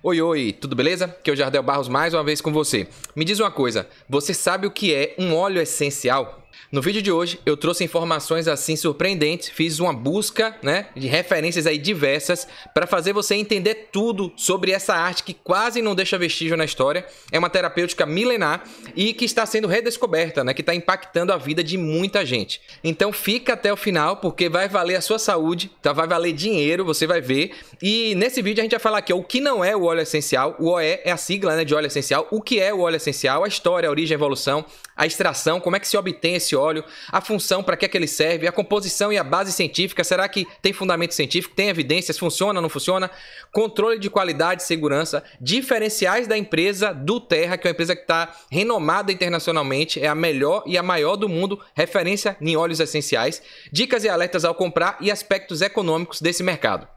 Oi, oi, tudo beleza? Que é o Jardel Barros mais uma vez com você. Me diz uma coisa, você sabe o que é um óleo essencial? No vídeo de hoje eu trouxe informações assim surpreendentes, fiz uma busca, né, de referências aí diversas para fazer você entender tudo sobre essa arte que quase não deixa vestígio na história. É uma terapêutica milenar e que está sendo redescoberta, né, que está impactando a vida de muita gente. Então fica até o final porque vai valer a sua saúde, tá? Vai valer dinheiro, você vai ver. E nesse vídeo a gente vai falar aqui o que não é o óleo essencial, o OE é a sigla, né, de óleo essencial, o que é o óleo essencial, a história, a origem, a evolução, a extração, como é que se obtém esse esse óleo, a função, para que é que ele serve, a composição e a base científica, será que tem fundamento científico, tem evidências, funciona, não funciona? Controle de qualidade e segurança, diferenciais da empresa do Terra, que é uma empresa que está renomada internacionalmente, é a melhor e a maior do mundo, referência em óleos essenciais, dicas e alertas ao comprar e aspectos econômicos desse mercado.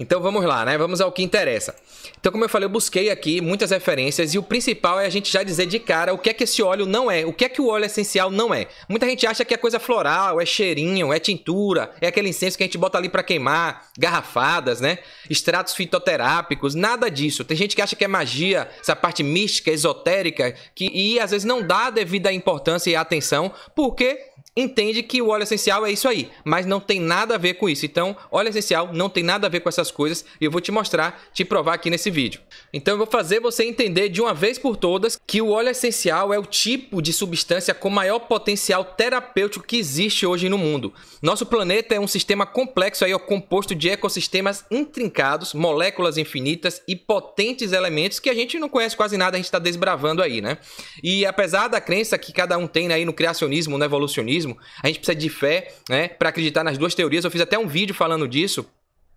Então vamos lá, né? Vamos ao que interessa. Então, como eu falei, eu busquei aqui muitas referências e o principal é a gente já dizer de cara o que é que esse óleo não é, o que é que o óleo essencial não é. Muita gente acha que é coisa floral, é cheirinho, é tintura, é aquele incenso que a gente bota ali para queimar, garrafadas, né? Extratos fitoterápicos, nada disso. Tem gente que acha que é magia, essa parte mística, esotérica, que e às vezes não dá a devida importância e atenção, porque entende que o óleo essencial é isso aí, mas não tem nada a ver com isso. Então, óleo essencial não tem nada a ver com essas coisas e eu vou te mostrar, te provar aqui nesse vídeo. Então, eu vou fazer você entender de uma vez por todas que o óleo essencial é o tipo de substância com maior potencial terapêutico que existe hoje no mundo. Nosso planeta é um sistema complexo aí, ó, é composto de ecossistemas intrincados, moléculas infinitas e potentes elementos que a gente não conhece quase nada, a gente está desbravando aí, né? E apesar da crença que cada um tem né, aí no criacionismo, no evolucionismo, a gente precisa de fé, né, para acreditar nas duas teorias. Eu fiz até um vídeo falando disso.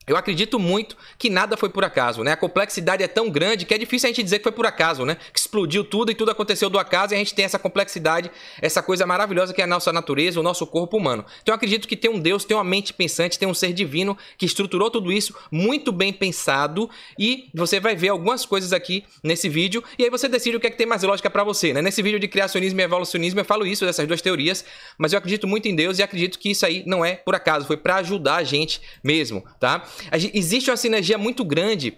Eu acredito muito que nada foi por acaso, né? A complexidade é tão grande que é difícil a gente dizer que foi por acaso, né? Que explodiu tudo e tudo aconteceu do acaso e a gente tem essa complexidade, essa coisa maravilhosa que é a nossa natureza, o nosso corpo humano. Então eu acredito que tem um Deus, tem uma mente pensante, tem um ser divino que estruturou tudo isso muito bem pensado e você vai ver algumas coisas aqui nesse vídeo e aí você decide o que é que tem mais lógica para você, né? Nesse vídeo de criacionismo e evolucionismo eu falo isso dessas duas teorias, mas eu acredito muito em Deus e acredito que isso aí não é por acaso, foi para ajudar a gente mesmo, tá? Gente, existe uma sinergia muito grande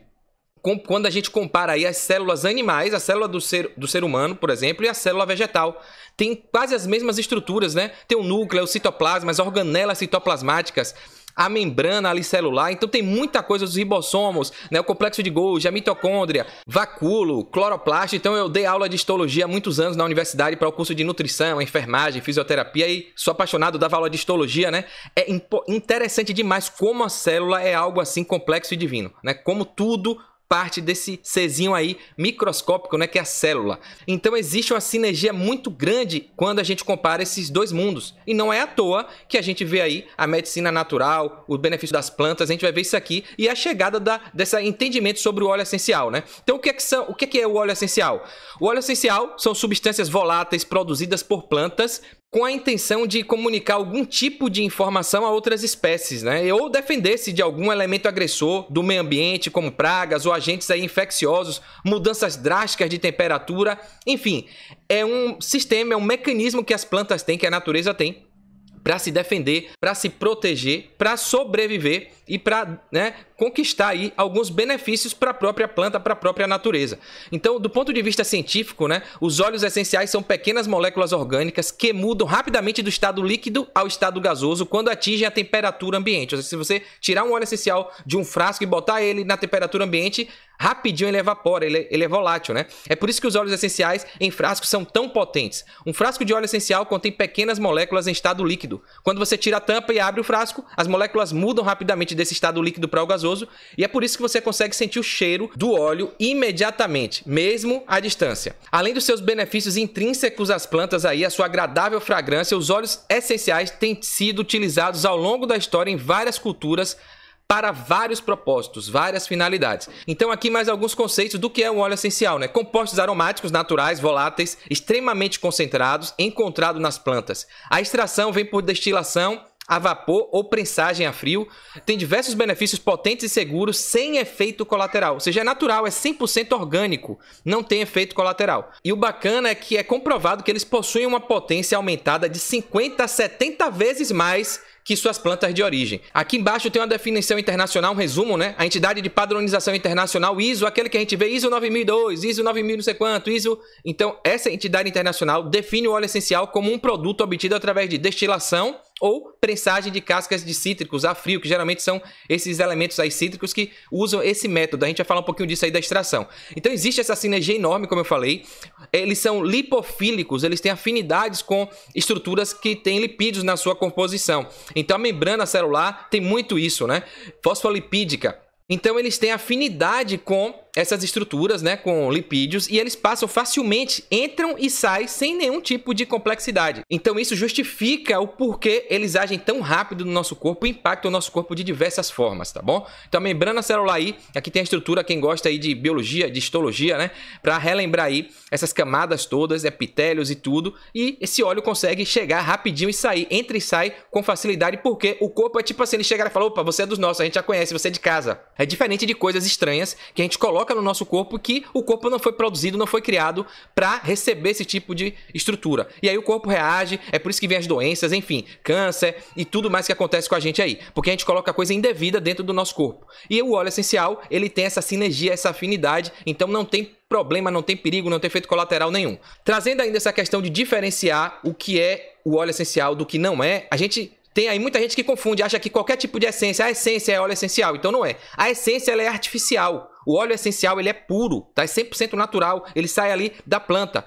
com, quando a gente compara aí as células animais, a célula do ser, do ser humano, por exemplo, e a célula vegetal. Tem quase as mesmas estruturas, né? Tem o núcleo, o citoplasma, as organelas citoplasmáticas a membrana alicelular. Então tem muita coisa dos ribossomos, né? O complexo de Golgi, a mitocôndria, vacúolo, cloroplasto. Então eu dei aula de histologia há muitos anos na universidade para o curso de nutrição, enfermagem, fisioterapia e sou apaixonado da aula de histologia, né? É interessante demais como a célula é algo assim complexo e divino, né? Como tudo parte desse Czinho aí microscópico, né, que é a célula. Então existe uma sinergia muito grande quando a gente compara esses dois mundos. E não é à toa que a gente vê aí a medicina natural, o benefício das plantas, a gente vai ver isso aqui e a chegada da dessa entendimento sobre o óleo essencial, né? Então o que é que são, o que é, que é o óleo essencial? O óleo essencial são substâncias voláteis produzidas por plantas com a intenção de comunicar algum tipo de informação a outras espécies, né? Ou defender-se de algum elemento agressor do meio ambiente, como pragas ou agentes aí infecciosos, mudanças drásticas de temperatura, enfim, é um sistema, é um mecanismo que as plantas têm, que a natureza tem, para se defender, para se proteger, para sobreviver e para né, conquistar aí alguns benefícios para a própria planta, para a própria natureza. Então, do ponto de vista científico, né, os óleos essenciais são pequenas moléculas orgânicas que mudam rapidamente do estado líquido ao estado gasoso quando atingem a temperatura ambiente. Ou seja, se você tirar um óleo essencial de um frasco e botar ele na temperatura ambiente, Rapidinho ele evapora, ele, ele é volátil, né? É por isso que os óleos essenciais em frascos são tão potentes. Um frasco de óleo essencial contém pequenas moléculas em estado líquido. Quando você tira a tampa e abre o frasco, as moléculas mudam rapidamente desse estado líquido para o gasoso, e é por isso que você consegue sentir o cheiro do óleo imediatamente, mesmo à distância. Além dos seus benefícios intrínsecos às plantas aí, a sua agradável fragrância, os óleos essenciais têm sido utilizados ao longo da história em várias culturas para vários propósitos, várias finalidades. Então aqui mais alguns conceitos do que é um óleo essencial, né? Compostos aromáticos naturais, voláteis, extremamente concentrados, encontrado nas plantas. A extração vem por destilação a vapor ou prensagem a frio, tem diversos benefícios potentes e seguros sem efeito colateral. Ou seja, é natural, é 100% orgânico, não tem efeito colateral. E o bacana é que é comprovado que eles possuem uma potência aumentada de 50 a 70 vezes mais que suas plantas de origem. Aqui embaixo tem uma definição internacional, um resumo, né? A entidade de padronização internacional ISO, aquele que a gente vê ISO 9002, ISO 9000 não sei quanto, ISO... Então, essa entidade internacional define o óleo essencial como um produto obtido através de destilação ou prensagem de cascas de cítricos a frio, que geralmente são esses elementos aí cítricos que usam esse método. A gente vai falar um pouquinho disso aí da extração. Então existe essa sinergia enorme, como eu falei eles são lipofílicos, eles têm afinidades com estruturas que têm lipídios na sua composição. Então a membrana celular tem muito isso, né? Fosfolipídica. Então eles têm afinidade com essas estruturas, né, com lipídios e eles passam facilmente, entram e saem sem nenhum tipo de complexidade. Então isso justifica o porquê eles agem tão rápido no nosso corpo e impactam o nosso corpo de diversas formas, tá bom? Então a membrana celular aí, aqui tem a estrutura, quem gosta aí de biologia, de histologia, né, para relembrar aí essas camadas todas, epitélios e tudo, e esse óleo consegue chegar rapidinho e sair, entra e sai com facilidade porque o corpo é tipo assim, ele chega e fala, opa, você é dos nossos, a gente já conhece, você é de casa. É diferente de coisas estranhas que a gente coloca coloca no nosso corpo que o corpo não foi produzido, não foi criado para receber esse tipo de estrutura. E aí o corpo reage, é por isso que vem as doenças, enfim, câncer e tudo mais que acontece com a gente aí, porque a gente coloca coisa indevida dentro do nosso corpo. E o óleo essencial, ele tem essa sinergia, essa afinidade, então não tem problema, não tem perigo, não tem efeito colateral nenhum. Trazendo ainda essa questão de diferenciar o que é o óleo essencial do que não é, a gente tem aí muita gente que confunde, acha que qualquer tipo de essência, a essência é óleo essencial, então não é. A essência ela é artificial. O óleo essencial, ele é puro, tá? É 100% natural, ele sai ali da planta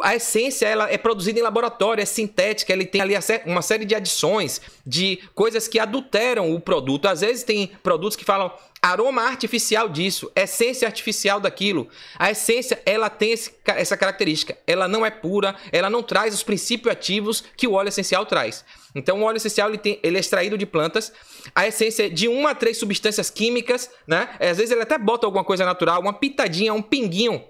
a essência ela é produzida em laboratório, é sintética, ele tem ali uma série de adições, de coisas que adulteram o produto. Às vezes tem produtos que falam aroma artificial disso, essência artificial daquilo. A essência ela tem esse, essa característica, ela não é pura, ela não traz os princípios ativos que o óleo essencial traz. Então o óleo essencial ele, tem, ele é extraído de plantas, a essência é de uma a três substâncias químicas, né? Às vezes ele até bota alguma coisa natural, uma pitadinha, um pinguinho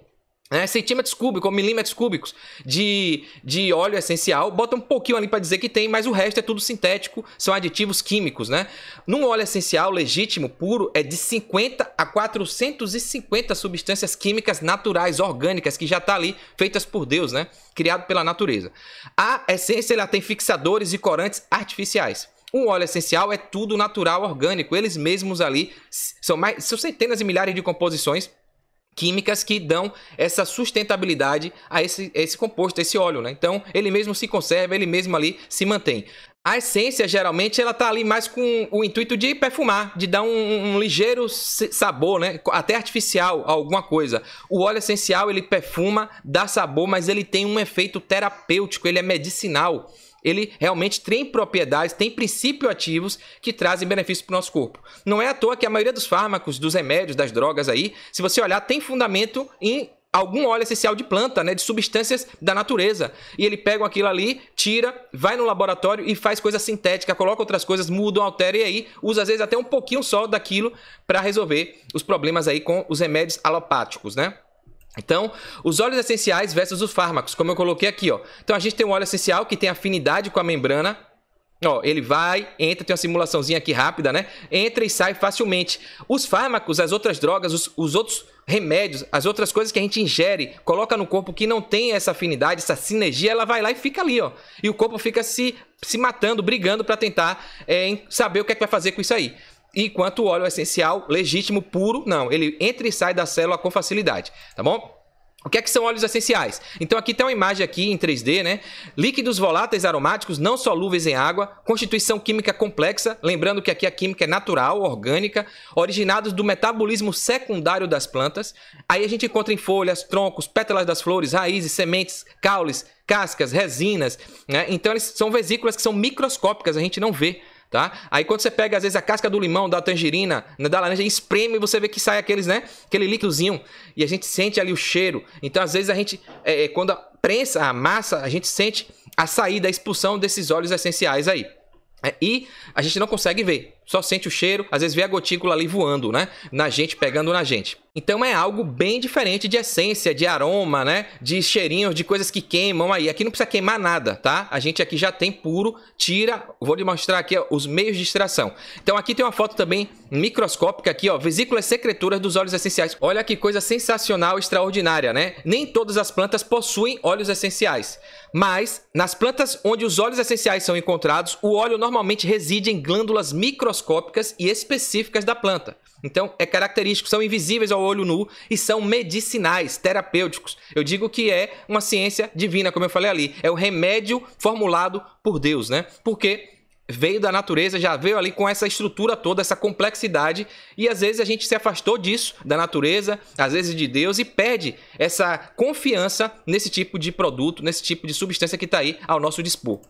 né, centímetros cúbicos ou milímetros cúbicos de, de óleo essencial, bota um pouquinho ali para dizer que tem, mas o resto é tudo sintético, são aditivos químicos, né? Num óleo essencial legítimo, puro, é de 50 a 450 substâncias químicas naturais, orgânicas, que já tá ali, feitas por Deus, né? Criado pela natureza. A essência, ela tem fixadores e corantes artificiais. Um óleo essencial é tudo natural, orgânico. Eles mesmos ali são mais, são centenas e milhares de composições químicas que dão essa sustentabilidade a esse, a esse composto, a esse óleo, né? Então, ele mesmo se conserva, ele mesmo ali se mantém. A essência, geralmente, ela tá ali mais com o intuito de perfumar, de dar um, um ligeiro sabor, né? Até artificial, alguma coisa. O óleo essencial, ele perfuma, dá sabor, mas ele tem um efeito terapêutico, ele é medicinal. Ele realmente tem propriedades, tem princípios ativos que trazem benefício para o nosso corpo. Não é à toa que a maioria dos fármacos, dos remédios, das drogas aí, se você olhar, tem fundamento em algum óleo essencial de planta, né, de substâncias da natureza. E ele pega aquilo ali, tira, vai no laboratório e faz coisa sintética, coloca outras coisas, muda, altera e aí usa às vezes até um pouquinho só daquilo para resolver os problemas aí com os remédios alopáticos, né? Então, os óleos essenciais versus os fármacos, como eu coloquei aqui, ó. Então a gente tem um óleo essencial que tem afinidade com a membrana. Ó, ele vai, entra, tem uma simulaçãozinha aqui rápida, né? Entra e sai facilmente. Os fármacos, as outras drogas, os, os outros remédios, as outras coisas que a gente ingere, coloca no corpo que não tem essa afinidade, essa sinergia, ela vai lá e fica ali, ó. E o corpo fica se, se matando, brigando para tentar é, saber o que é que vai fazer com isso aí enquanto o óleo essencial legítimo puro, não, ele entra e sai da célula com facilidade, tá bom? O que é que são óleos essenciais? Então aqui tem uma imagem aqui em 3D, né? Líquidos voláteis aromáticos não solúveis em água, constituição química complexa, lembrando que aqui a química é natural, orgânica, originados do metabolismo secundário das plantas. Aí a gente encontra em folhas, troncos, pétalas das flores, raízes, sementes, caules, cascas, resinas, né? Então eles são vesículas que são microscópicas, a gente não vê tá? Aí quando você pega, às vezes, a casca do limão, da tangerina, né, da laranja, espreme, você vê que sai aqueles, né? Aquele líquidozinho. E a gente sente ali o cheiro. Então, às vezes, a gente, é, é, quando a prensa, a massa, a gente sente a saída, a expulsão desses óleos essenciais aí. É, e a gente não consegue ver. Só sente o cheiro, às vezes vê a gotícula ali voando, né? Na gente, pegando na gente. Então é algo bem diferente de essência, de aroma, né? De cheirinhos, de coisas que queimam aí. Aqui não precisa queimar nada, tá? A gente aqui já tem puro, tira. Vou lhe mostrar aqui ó, os meios de extração. Então aqui tem uma foto também microscópica aqui, ó. Vesículas secretoras dos óleos essenciais. Olha que coisa sensacional, extraordinária, né? Nem todas as plantas possuem óleos essenciais. Mas nas plantas onde os óleos essenciais são encontrados, o óleo normalmente reside em glândulas microscópicas microscópicas e específicas da planta. Então, é característico, são invisíveis ao olho nu e são medicinais, terapêuticos. Eu digo que é uma ciência divina, como eu falei ali. É o remédio formulado por Deus, né? Porque veio da natureza, já veio ali com essa estrutura toda, essa complexidade, e às vezes a gente se afastou disso, da natureza, às vezes de Deus, e perde essa confiança nesse tipo de produto, nesse tipo de substância que está aí ao nosso dispor.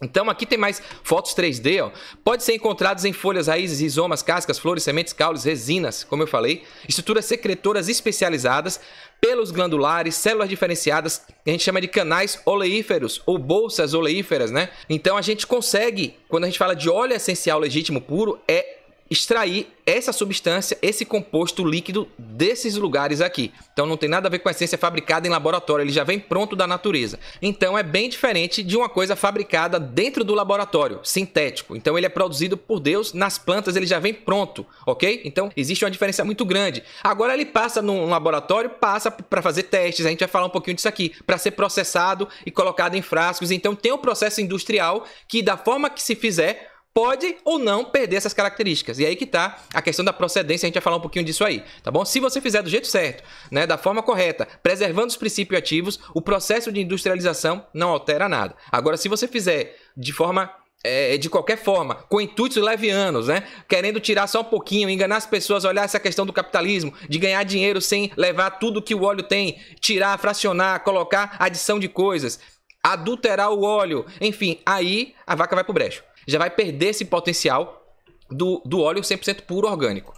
Então aqui tem mais fotos 3D, ó. Pode ser encontrados em folhas, raízes, rizomas, cascas, flores, sementes, caules, resinas, como eu falei, estruturas secretoras especializadas, pelos glandulares, células diferenciadas, que a gente chama de canais oleíferos ou bolsas oleíferas, né? Então a gente consegue, quando a gente fala de óleo essencial legítimo puro, é extrair essa substância, esse composto líquido desses lugares aqui. Então não tem nada a ver com a essência fabricada em laboratório, ele já vem pronto da natureza. Então é bem diferente de uma coisa fabricada dentro do laboratório, sintético. Então ele é produzido por Deus, nas plantas ele já vem pronto, ok? Então existe uma diferença muito grande. Agora ele passa num laboratório, passa para fazer testes, a gente vai falar um pouquinho disso aqui, para ser processado e colocado em frascos. Então tem um processo industrial que da forma que se fizer, pode ou não perder essas características. E aí que está a questão da procedência, a gente vai falar um pouquinho disso aí, tá bom? Se você fizer do jeito certo, né, da forma correta, preservando os princípios ativos, o processo de industrialização não altera nada. Agora, se você fizer de forma é, é, de qualquer forma, com intuitos levianos, né? Querendo tirar só um pouquinho, enganar as pessoas, olhar essa questão do capitalismo, de ganhar dinheiro sem levar tudo que o óleo tem, tirar, fracionar, colocar adição de coisas, adulterar o óleo, enfim, aí a vaca vai pro brejo já vai perder esse potencial do, do óleo 100% puro orgânico.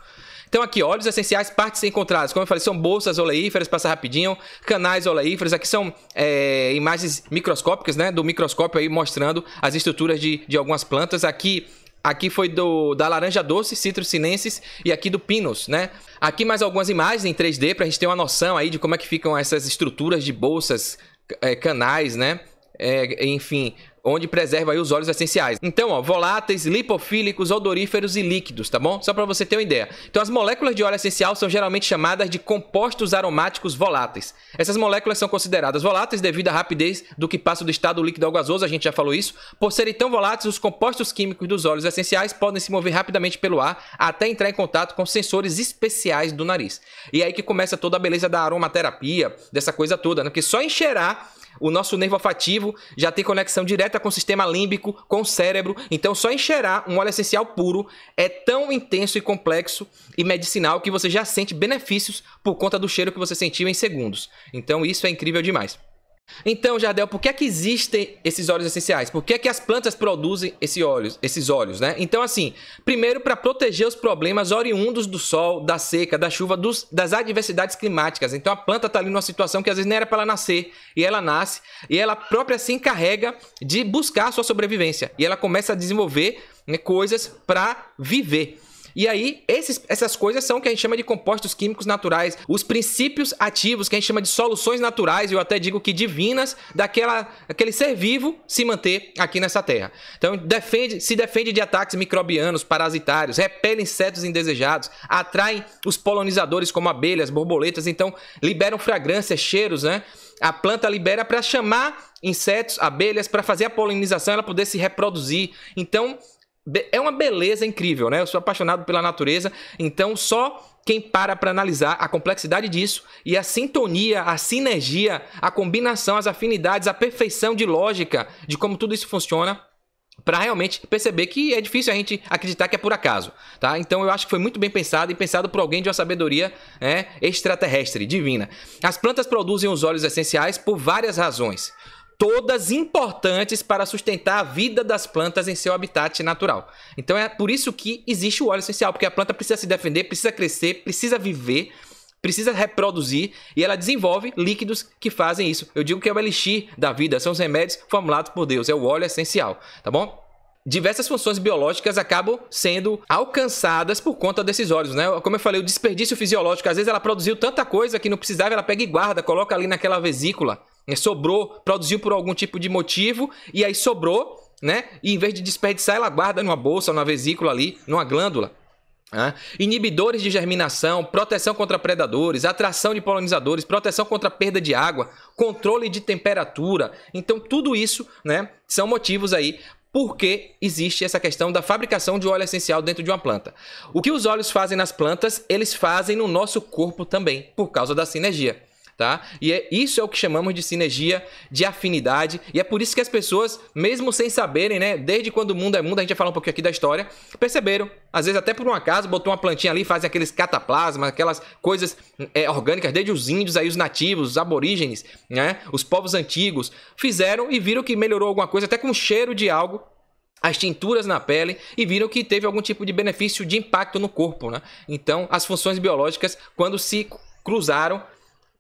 Então aqui, óleos essenciais, partes encontradas. Como eu falei, são bolsas oleíferas, passa rapidinho, canais oleíferos. Aqui são é, imagens microscópicas, né? Do microscópio aí mostrando as estruturas de, de algumas plantas. Aqui Aqui foi do da laranja doce, citrus sinensis e aqui do pinus, né? Aqui mais algumas imagens em 3D para a gente ter uma noção aí de como é que ficam essas estruturas de bolsas, é, canais, né? É, enfim, onde preserva aí os óleos essenciais. Então, ó, voláteis, lipofílicos, odoríferos e líquidos, tá bom? Só para você ter uma ideia. Então, as moléculas de óleo essencial são geralmente chamadas de compostos aromáticos voláteis. Essas moléculas são consideradas voláteis devido à rapidez do que passa do estado líquido ao gasoso, a gente já falou isso. Por serem tão voláteis, os compostos químicos dos óleos essenciais podem se mover rapidamente pelo ar até entrar em contato com sensores especiais do nariz. E é aí que começa toda a beleza da aromaterapia, dessa coisa toda, né? Porque só enxerar o nosso nervo afativo já tem conexão direta com o sistema límbico, com o cérebro. Então, só enxerar um óleo essencial puro é tão intenso e complexo e medicinal que você já sente benefícios por conta do cheiro que você sentiu em segundos. Então, isso é incrível demais. Então, Jardel, por que é que existem esses óleos essenciais? Por que é que as plantas produzem esse óleos, esses óleos, né? Então, assim, primeiro para proteger os problemas oriundos do sol, da seca, da chuva, dos, das adversidades climáticas. Então, a planta está ali numa situação que às vezes nem era para ela nascer, e ela nasce, e ela própria se encarrega de buscar a sua sobrevivência, e ela começa a desenvolver né, coisas para viver. E aí, esses, essas coisas são o que a gente chama de compostos químicos naturais, os princípios ativos, que a gente chama de soluções naturais, eu até digo que divinas, daquela, aquele ser vivo se manter aqui nessa terra. Então, defende, se defende de ataques microbianos, parasitários, repele insetos indesejados, atrai os polinizadores como abelhas, borboletas, então liberam fragrâncias, cheiros, né? a planta libera para chamar insetos, abelhas, para fazer a polinização, ela poder se reproduzir. Então, é uma beleza incrível, né? Eu sou apaixonado pela natureza, então só quem para para analisar a complexidade disso e a sintonia, a sinergia, a combinação, as afinidades, a perfeição de lógica de como tudo isso funciona para realmente perceber que é difícil a gente acreditar que é por acaso, tá? Então eu acho que foi muito bem pensado e pensado por alguém de uma sabedoria né, extraterrestre, divina. As plantas produzem os óleos essenciais por várias razões todas importantes para sustentar a vida das plantas em seu habitat natural. Então é por isso que existe o óleo essencial, porque a planta precisa se defender, precisa crescer, precisa viver, precisa reproduzir e ela desenvolve líquidos que fazem isso. Eu digo que é o elixir da vida, são os remédios formulados por Deus, é o óleo essencial, tá bom? diversas funções biológicas acabam sendo alcançadas por conta desses óleos, né? Como eu falei, o desperdício fisiológico, às vezes ela produziu tanta coisa que não precisava, ela pega e guarda, coloca ali naquela vesícula. É, sobrou, produziu por algum tipo de motivo e aí sobrou, né? E em vez de desperdiçar, ela guarda numa bolsa, numa vesícula ali, numa glândula. Né? Inibidores de germinação, proteção contra predadores, atração de polinizadores, proteção contra perda de água, controle de temperatura. Então, tudo isso né, são motivos aí porque existe essa questão da fabricação de óleo essencial dentro de uma planta. O que os óleos fazem nas plantas, eles fazem no nosso corpo também, por causa da sinergia tá? E é, isso é o que chamamos de sinergia de afinidade, e é por isso que as pessoas, mesmo sem saberem, né, desde quando o mundo é mundo, a gente vai falar um pouquinho aqui da história, perceberam, às vezes até por um acaso, botou uma plantinha ali, fazem aqueles cataplasmas, aquelas coisas é, orgânicas, desde os índios, aí os nativos, os aborígenes, né, os povos antigos, fizeram e viram que melhorou alguma coisa, até com cheiro de algo, as tinturas na pele e viram que teve algum tipo de benefício de impacto no corpo, né? Então, as funções biológicas, quando se cruzaram,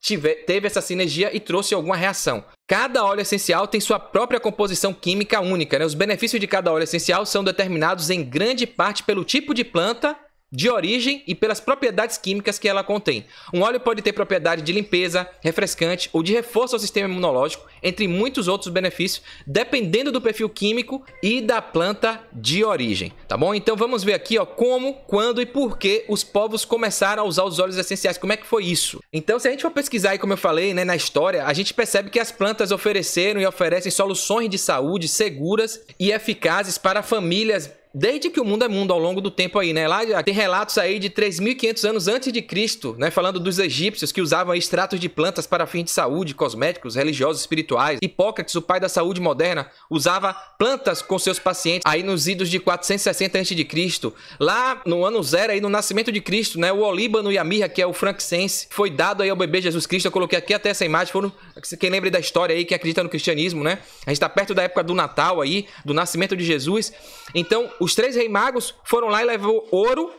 tive, teve essa sinergia e trouxe alguma reação. Cada óleo essencial tem sua própria composição química única. Né? Os benefícios de cada óleo essencial são determinados em grande parte pelo tipo de planta de origem e pelas propriedades químicas que ela contém. Um óleo pode ter propriedade de limpeza, refrescante ou de reforço ao sistema imunológico, entre muitos outros benefícios, dependendo do perfil químico e da planta de origem, tá bom? Então vamos ver aqui, ó, como, quando e por que os povos começaram a usar os óleos essenciais. Como é que foi isso? Então, se a gente for pesquisar aí, como eu falei, né, na história, a gente percebe que as plantas ofereceram e oferecem soluções de saúde seguras e eficazes para famílias desde que o mundo é mundo ao longo do tempo aí, né? Lá tem relatos aí de 3.500 anos antes de Cristo, né? Falando dos egípcios que usavam extratos de plantas para fins de saúde, cosméticos, religiosos, espirituais. Hipócrates, o pai da saúde moderna, usava plantas com seus pacientes aí nos idos de 460 a.C. Lá no ano zero aí no nascimento de Cristo, né? O olíbano e a mirra, que é o frankincense, foi dado aí ao bebê Jesus Cristo. Eu coloquei aqui até essa imagem, foram quem lembra da história aí, quem acredita no cristianismo, né? A gente tá perto da época do Natal aí, do nascimento de Jesus. Então, os três reis magos foram lá e levou ouro,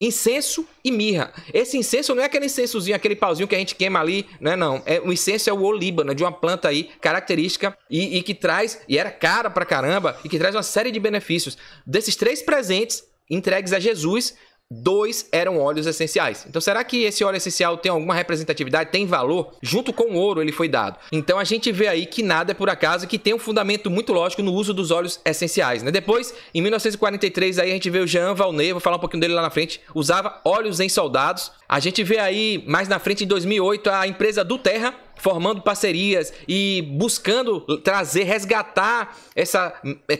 incenso e mirra. Esse incenso não é aquele incensozinho, aquele pauzinho que a gente queima ali, não é não. É, o incenso é o olíbano, é de uma planta aí característica e, e que traz, e era cara pra caramba, e que traz uma série de benefícios. Desses três presentes entregues a Jesus, dois eram óleos essenciais. Então, será que esse óleo essencial tem alguma representatividade, tem valor? Junto com o ouro ele foi dado. Então, a gente vê aí que nada é por acaso, que tem um fundamento muito lógico no uso dos óleos essenciais. Né? Depois, em 1943, aí a gente vê o Jean Valnet, vou falar um pouquinho dele lá na frente, usava óleos em soldados. A gente vê aí, mais na frente, em 2008, a empresa do Terra formando parcerias e buscando trazer, resgatar essa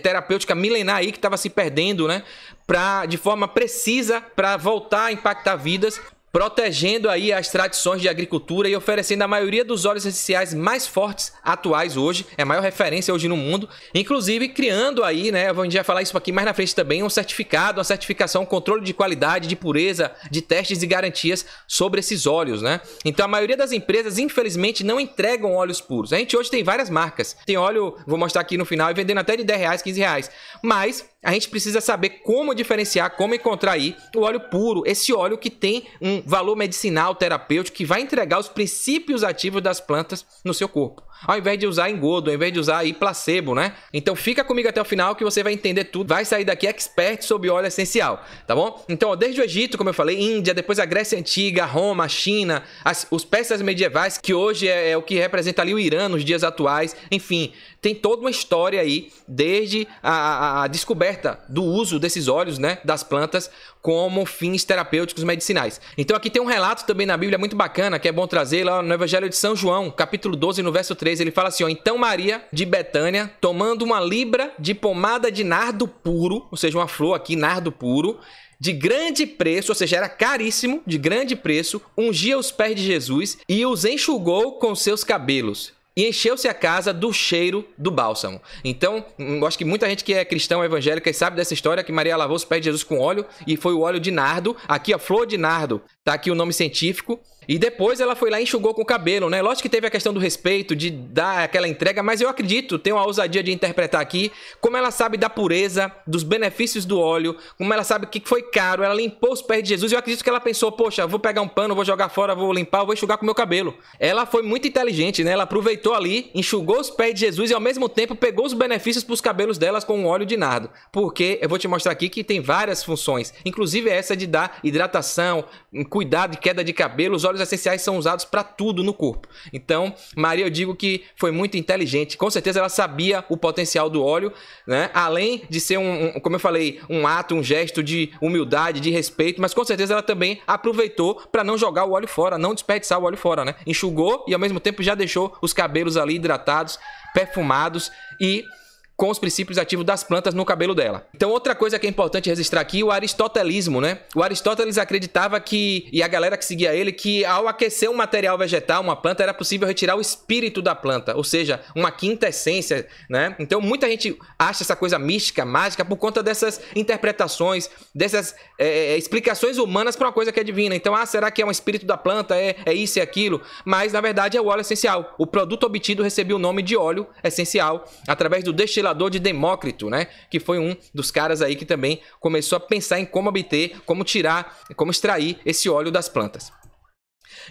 terapêutica milenar aí que estava se perdendo, né? pra, de forma precisa para voltar a impactar vidas, protegendo aí as tradições de agricultura e oferecendo a maioria dos óleos essenciais mais fortes atuais hoje, é a maior referência hoje no mundo, inclusive criando aí, né, a gente vai falar isso aqui mais na frente também, um certificado, uma certificação, um controle de qualidade, de pureza, de testes e garantias sobre esses óleos, né? Então a maioria das empresas, infelizmente, não entregam óleos puros. A gente hoje tem várias marcas, tem óleo, vou mostrar aqui no final, e vendendo até de 10 reais, 15 reais, mas a gente precisa saber como diferenciar, como encontrar aí o óleo puro, esse óleo que tem um valor medicinal, terapêutico, que vai entregar os princípios ativos das plantas no seu corpo ao invés de usar engodo, ao invés de usar aí placebo, né? Então fica comigo até o final que você vai entender tudo, vai sair daqui expert sobre óleo essencial, tá bom? Então, ó, desde o Egito, como eu falei, Índia, depois a Grécia Antiga, Roma, China, as, os peças medievais, que hoje é, é o que representa ali o Irã nos dias atuais, enfim, tem toda uma história aí, desde a, a, a descoberta do uso desses óleos, né, das plantas, como fins terapêuticos medicinais. Então aqui tem um relato também na Bíblia muito bacana, que é bom trazer lá no Evangelho de São João, capítulo 12, no verso 3, 3, ele fala assim, ó, então Maria de Betânia, tomando uma libra de pomada de nardo puro, ou seja, uma flor aqui, nardo puro, de grande preço, ou seja, era caríssimo, de grande preço, ungia os pés de Jesus e os enxugou com seus cabelos e encheu-se a casa do cheiro do bálsamo. Então, hum, acho que muita gente que é cristão evangélica sabe dessa história que Maria lavou os pés de Jesus com óleo e foi o óleo de nardo. Aqui, a flor de nardo, tá aqui o nome científico. E depois ela foi lá e enxugou com o cabelo, né? Lógico que teve a questão do respeito, de dar aquela entrega, mas eu acredito, tenho a ousadia de interpretar aqui, como ela sabe da pureza, dos benefícios do óleo, como ela sabe que foi caro, ela limpou os pés de Jesus. Eu acredito que ela pensou, poxa, vou pegar um pano, vou jogar fora, vou limpar, vou enxugar com o meu cabelo. Ela foi muito inteligente, né? Ela aproveitou ali, enxugou os pés de Jesus e ao mesmo tempo pegou os benefícios para os cabelos delas com o óleo de nardo. Porque eu vou te mostrar aqui que tem várias funções, inclusive essa de dar hidratação, cuidado de queda de cabelo, os óleos óleos essenciais são usados para tudo no corpo. Então, Maria, eu digo que foi muito inteligente. Com certeza ela sabia o potencial do óleo, né? Além de ser um, um, como eu falei, um ato, um gesto de humildade, de respeito, mas com certeza ela também aproveitou para não jogar o óleo fora, não desperdiçar o óleo fora, né? Enxugou e ao mesmo tempo já deixou os cabelos ali hidratados, perfumados e com os princípios ativos das plantas no cabelo dela. Então, outra coisa que é importante registrar aqui, o aristotelismo, né? O Aristóteles acreditava que, e a galera que seguia ele, que ao aquecer um material vegetal, uma planta, era possível retirar o espírito da planta, ou seja, uma quinta essência, né? Então, muita gente acha essa coisa mística, mágica, por conta dessas interpretações, dessas é, é explicações humanas para uma coisa que é divina. Então, ah, será que é um espírito da planta? É, é isso e é aquilo? Mas, na verdade, é o óleo essencial. O produto obtido recebeu o nome de óleo essencial através do destilado compilador de Demócrito, né? Que foi um dos caras aí que também começou a pensar em como obter, como tirar, como extrair esse óleo das plantas.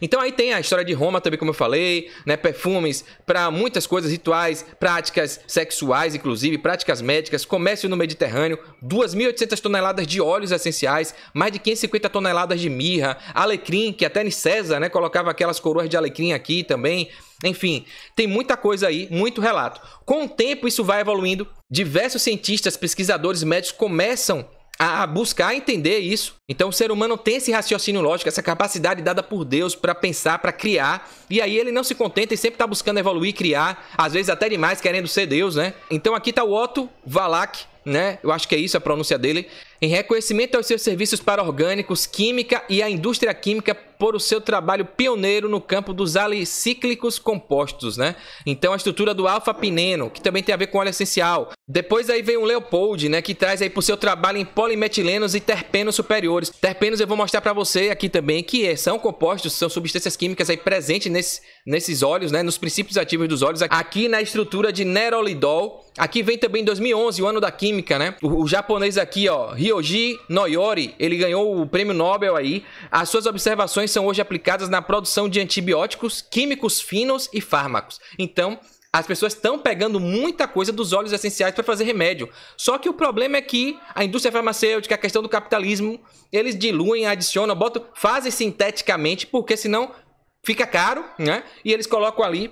Então aí tem a história de Roma também, como eu falei, né? Perfumes para muitas coisas, rituais, práticas sexuais, inclusive, práticas médicas, comércio no Mediterrâneo, 2.800 toneladas de óleos essenciais, mais de 550 toneladas de mirra, alecrim, que até César, né, colocava aquelas coroas de alecrim aqui também. Enfim, tem muita coisa aí, muito relato. Com o tempo isso vai evoluindo, diversos cientistas, pesquisadores, médicos começam a buscar entender isso. Então o ser humano tem esse raciocínio lógico, essa capacidade dada por Deus para pensar, para criar, e aí ele não se contenta e sempre está buscando evoluir, criar, às vezes até demais querendo ser Deus, né? Então aqui está o Otto Valak, né? Eu acho que é isso a pronúncia dele. Em reconhecimento aos seus serviços para orgânicos, química e a indústria química por o seu trabalho pioneiro no campo dos alicíclicos compostos, né? Então a estrutura do alfa-pineno, que também tem a ver com óleo essencial. Depois aí vem o Leopold, né, que traz aí por seu trabalho em polimetilenos e terpenos superiores. Terpenos eu vou mostrar para você aqui também que é, são compostos, são substâncias químicas aí presentes nesses nesses óleos, né, nos princípios ativos dos óleos, aqui na estrutura de nerolidol. Aqui vem também 2011, o ano da química, né? O, o japonês aqui, ó, Ryoji Noyori, ele ganhou o prêmio Nobel aí. As suas observações são hoje aplicadas na produção de antibióticos, químicos finos e fármacos. Então, as pessoas estão pegando muita coisa dos óleos essenciais para fazer remédio. Só que o problema é que a indústria farmacêutica, a questão do capitalismo, eles diluem, adicionam, botam, fazem sinteticamente, porque senão fica caro, né? E eles colocam ali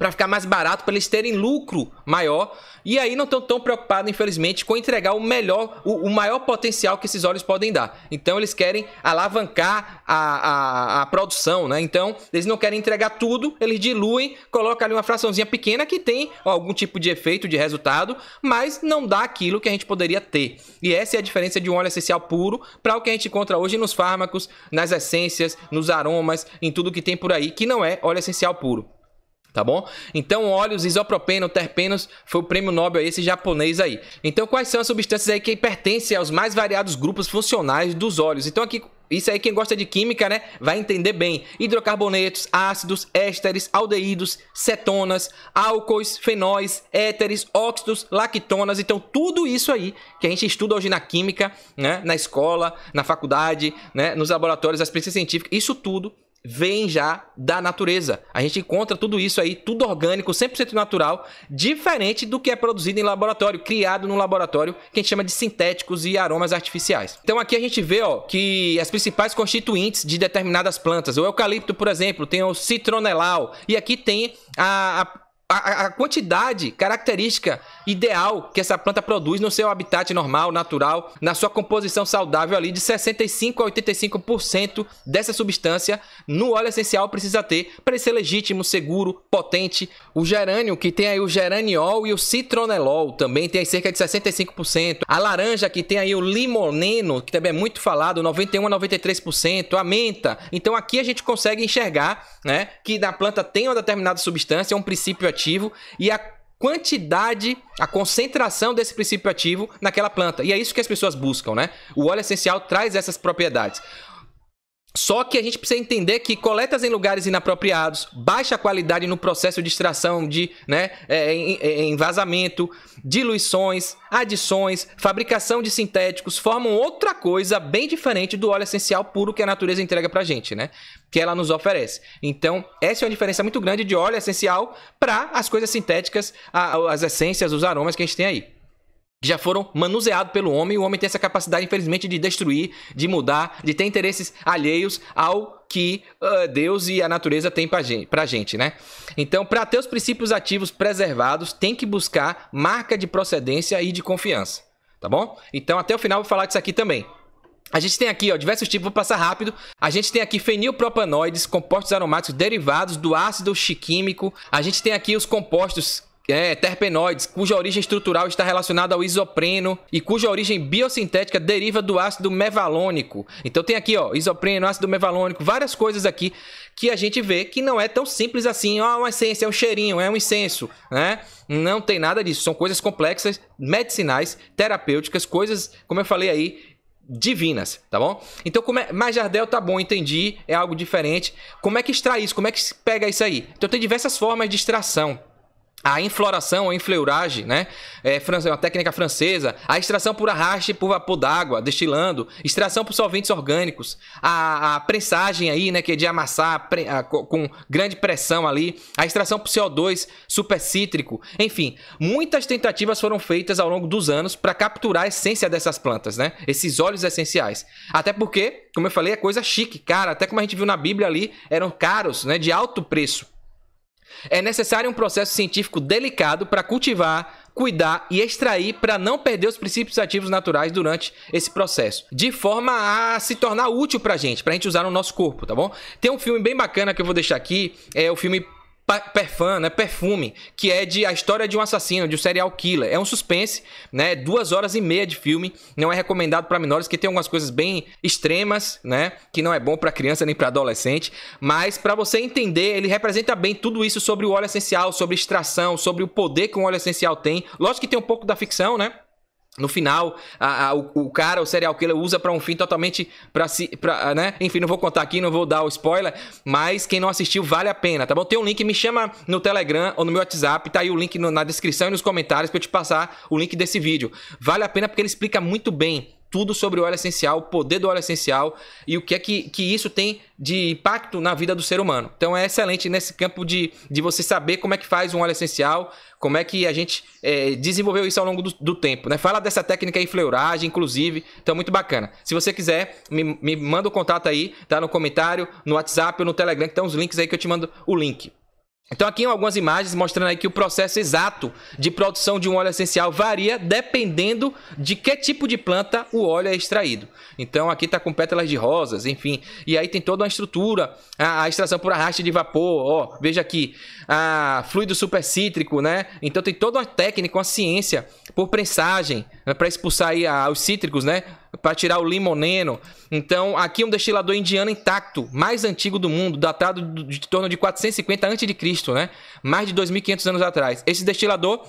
para ficar mais barato, para eles terem lucro maior. E aí não estão tão preocupados, infelizmente, com entregar o melhor, o, o, maior potencial que esses óleos podem dar. Então eles querem alavancar a, a, a produção, né? Então eles não querem entregar tudo, eles diluem, colocam ali uma fraçãozinha pequena que tem ó, algum tipo de efeito, de resultado, mas não dá aquilo que a gente poderia ter. E essa é a diferença de um óleo essencial puro para o que a gente encontra hoje nos fármacos, nas essências, nos aromas, em tudo que tem por aí, que não é óleo essencial puro. Tá bom? Então, óleos, isopropeno, terpenos, foi o prêmio Nobel esse japonês aí. Então, quais são as substâncias aí que pertencem aos mais variados grupos funcionais dos óleos? Então, aqui isso aí quem gosta de química, né, vai entender bem. Hidrocarbonetos, ácidos, ésteres, aldeídos, cetonas, álcoois, fenóis, éteres, óxidos, lactonas. Então tudo isso aí que a gente estuda hoje na química, né, na escola, na faculdade, né, nos laboratórios as pesquisas científicas, isso tudo vem já da natureza. A gente encontra tudo isso aí, tudo orgânico, 100% natural, diferente do que é produzido em laboratório, criado no laboratório, que a gente chama de sintéticos e aromas artificiais. Então aqui a gente vê, ó, que as principais constituintes de determinadas plantas, o eucalipto, por exemplo, tem o citronelal, e aqui tem a, a a, a, quantidade característica ideal que essa planta produz no seu habitat normal, natural, na sua composição saudável ali de 65 a 85% dessa substância no óleo essencial precisa ter para ser legítimo, seguro, potente. O gerânio que tem aí o geraniol e o citronelol também tem cerca de 65%. A laranja que tem aí o limoneno, que também é muito falado, 91 a 93%, a menta. Então aqui a gente consegue enxergar, né, que na planta tem uma determinada substância, um princípio ativo e a quantidade, a concentração desse princípio ativo naquela planta. E é isso que as pessoas buscam, né? O óleo essencial traz essas propriedades. Só que a gente precisa entender que coletas em lugares inapropriados, baixa qualidade no processo de extração, de né, é, é, é, em, vazamento, diluições, adições, fabricação de sintéticos, formam outra coisa bem diferente do óleo essencial puro que a natureza entrega pra gente, né? Que ela nos oferece. Então, essa é uma diferença muito grande de óleo essencial para as coisas sintéticas, as essências, os aromas que a gente tem aí que já foram manuseados pelo homem. O homem tem essa capacidade, infelizmente, de destruir, de mudar, de ter interesses alheios ao que uh, Deus e a natureza têm pra gente, pra gente, né? Então, para ter os princípios ativos preservados, tem que buscar marca de procedência e de confiança, tá bom? Então, até o final, vou falar disso aqui também. A gente tem aqui, ó, diversos tipos, vou passar rápido. A gente tem aqui fenilpropanoides, compostos aromáticos derivados do ácido chiquímico. A gente tem aqui os compostos é, terpenoides, cuja origem estrutural está relacionada ao isopreno e cuja origem biosintética deriva do ácido mevalônico. Então tem aqui, ó, isopreno, ácido mevalônico, várias coisas aqui que a gente vê que não é tão simples assim, ó, uma essência, é um cheirinho, é um incenso, né? Não tem nada disso, são coisas complexas, medicinais, terapêuticas, coisas, como eu falei aí, divinas, tá bom? Então, como é... Mas Jardel, tá bom, entendi, é algo diferente. Como é que extrai isso? Como é que pega isso aí? Então, tem diversas formas de extração, a infloração, a infleuragem, né? É, é, uma técnica francesa. A extração por arraste por vapor d'água, destilando. Extração por solventes orgânicos. A, a prensagem aí, né? Que é de amassar a, com grande pressão ali. A extração por CO2 supercítrico. Enfim, muitas tentativas foram feitas ao longo dos anos para capturar a essência dessas plantas, né? Esses óleos essenciais. Até porque, como eu falei, é coisa chique, cara. Até como a gente viu na Bíblia ali, eram caros, né? De alto preço. É necessário um processo científico delicado para cultivar, cuidar e extrair para não perder os princípios ativos naturais durante esse processo, de forma a se tornar útil para gente, para a gente usar no nosso corpo, tá bom? Tem um filme bem bacana que eu vou deixar aqui, é o filme perfum né? Perfume, que é de a história de um assassino, de um serial killer. É um suspense, né? Duas horas e meia de filme. Não é recomendado para menores, que tem algumas coisas bem extremas, né? Que não é bom para criança nem para adolescente. Mas para você entender, ele representa bem tudo isso sobre o óleo essencial, sobre extração, sobre o poder que um óleo essencial tem. Lógico que tem um pouco da ficção, né? No final, a, a, o, o, cara, o serial killer, usa para um fim totalmente para si, pra, ah, né? Enfim, não vou contar aqui, não vou dar o spoiler, mas quem não assistiu vale a pena, tá bom? Tem um link, me chama no Telegram ou no meu WhatsApp, tá aí o link no, na descrição e nos comentários para eu te passar o link desse vídeo. Vale a pena porque ele explica muito bem tudo sobre o óleo essencial, o poder do óleo essencial e o que é que, que isso tem de impacto na vida do ser humano. Então é excelente nesse campo de, de você saber como é que faz um óleo essencial, como é que a gente é, desenvolveu isso ao longo do, do, tempo. Né? Fala dessa técnica aí, fleuragem, inclusive, então muito bacana. Se você quiser, me, me manda o um contato aí, tá no comentário, no WhatsApp ou no Telegram, que tem os links aí que eu te mando o link. Então aqui algumas imagens mostrando aí que o processo exato de produção de um óleo essencial varia dependendo de que tipo de planta o óleo é extraído. Então aqui está com pétalas de rosas, enfim. E aí tem toda uma estrutura, a, extração por arraste de vapor, ó, veja aqui, a fluido supercítrico, né? Então tem toda uma técnica, uma ciência por prensagem, é para expulsar aí a, os cítricos, né? Para tirar o limoneno. Então, aqui é um destilador indiano intacto, mais antigo do mundo, datado de torno de 450 a.C., né? Mais de 2.500 anos atrás. Esse destilador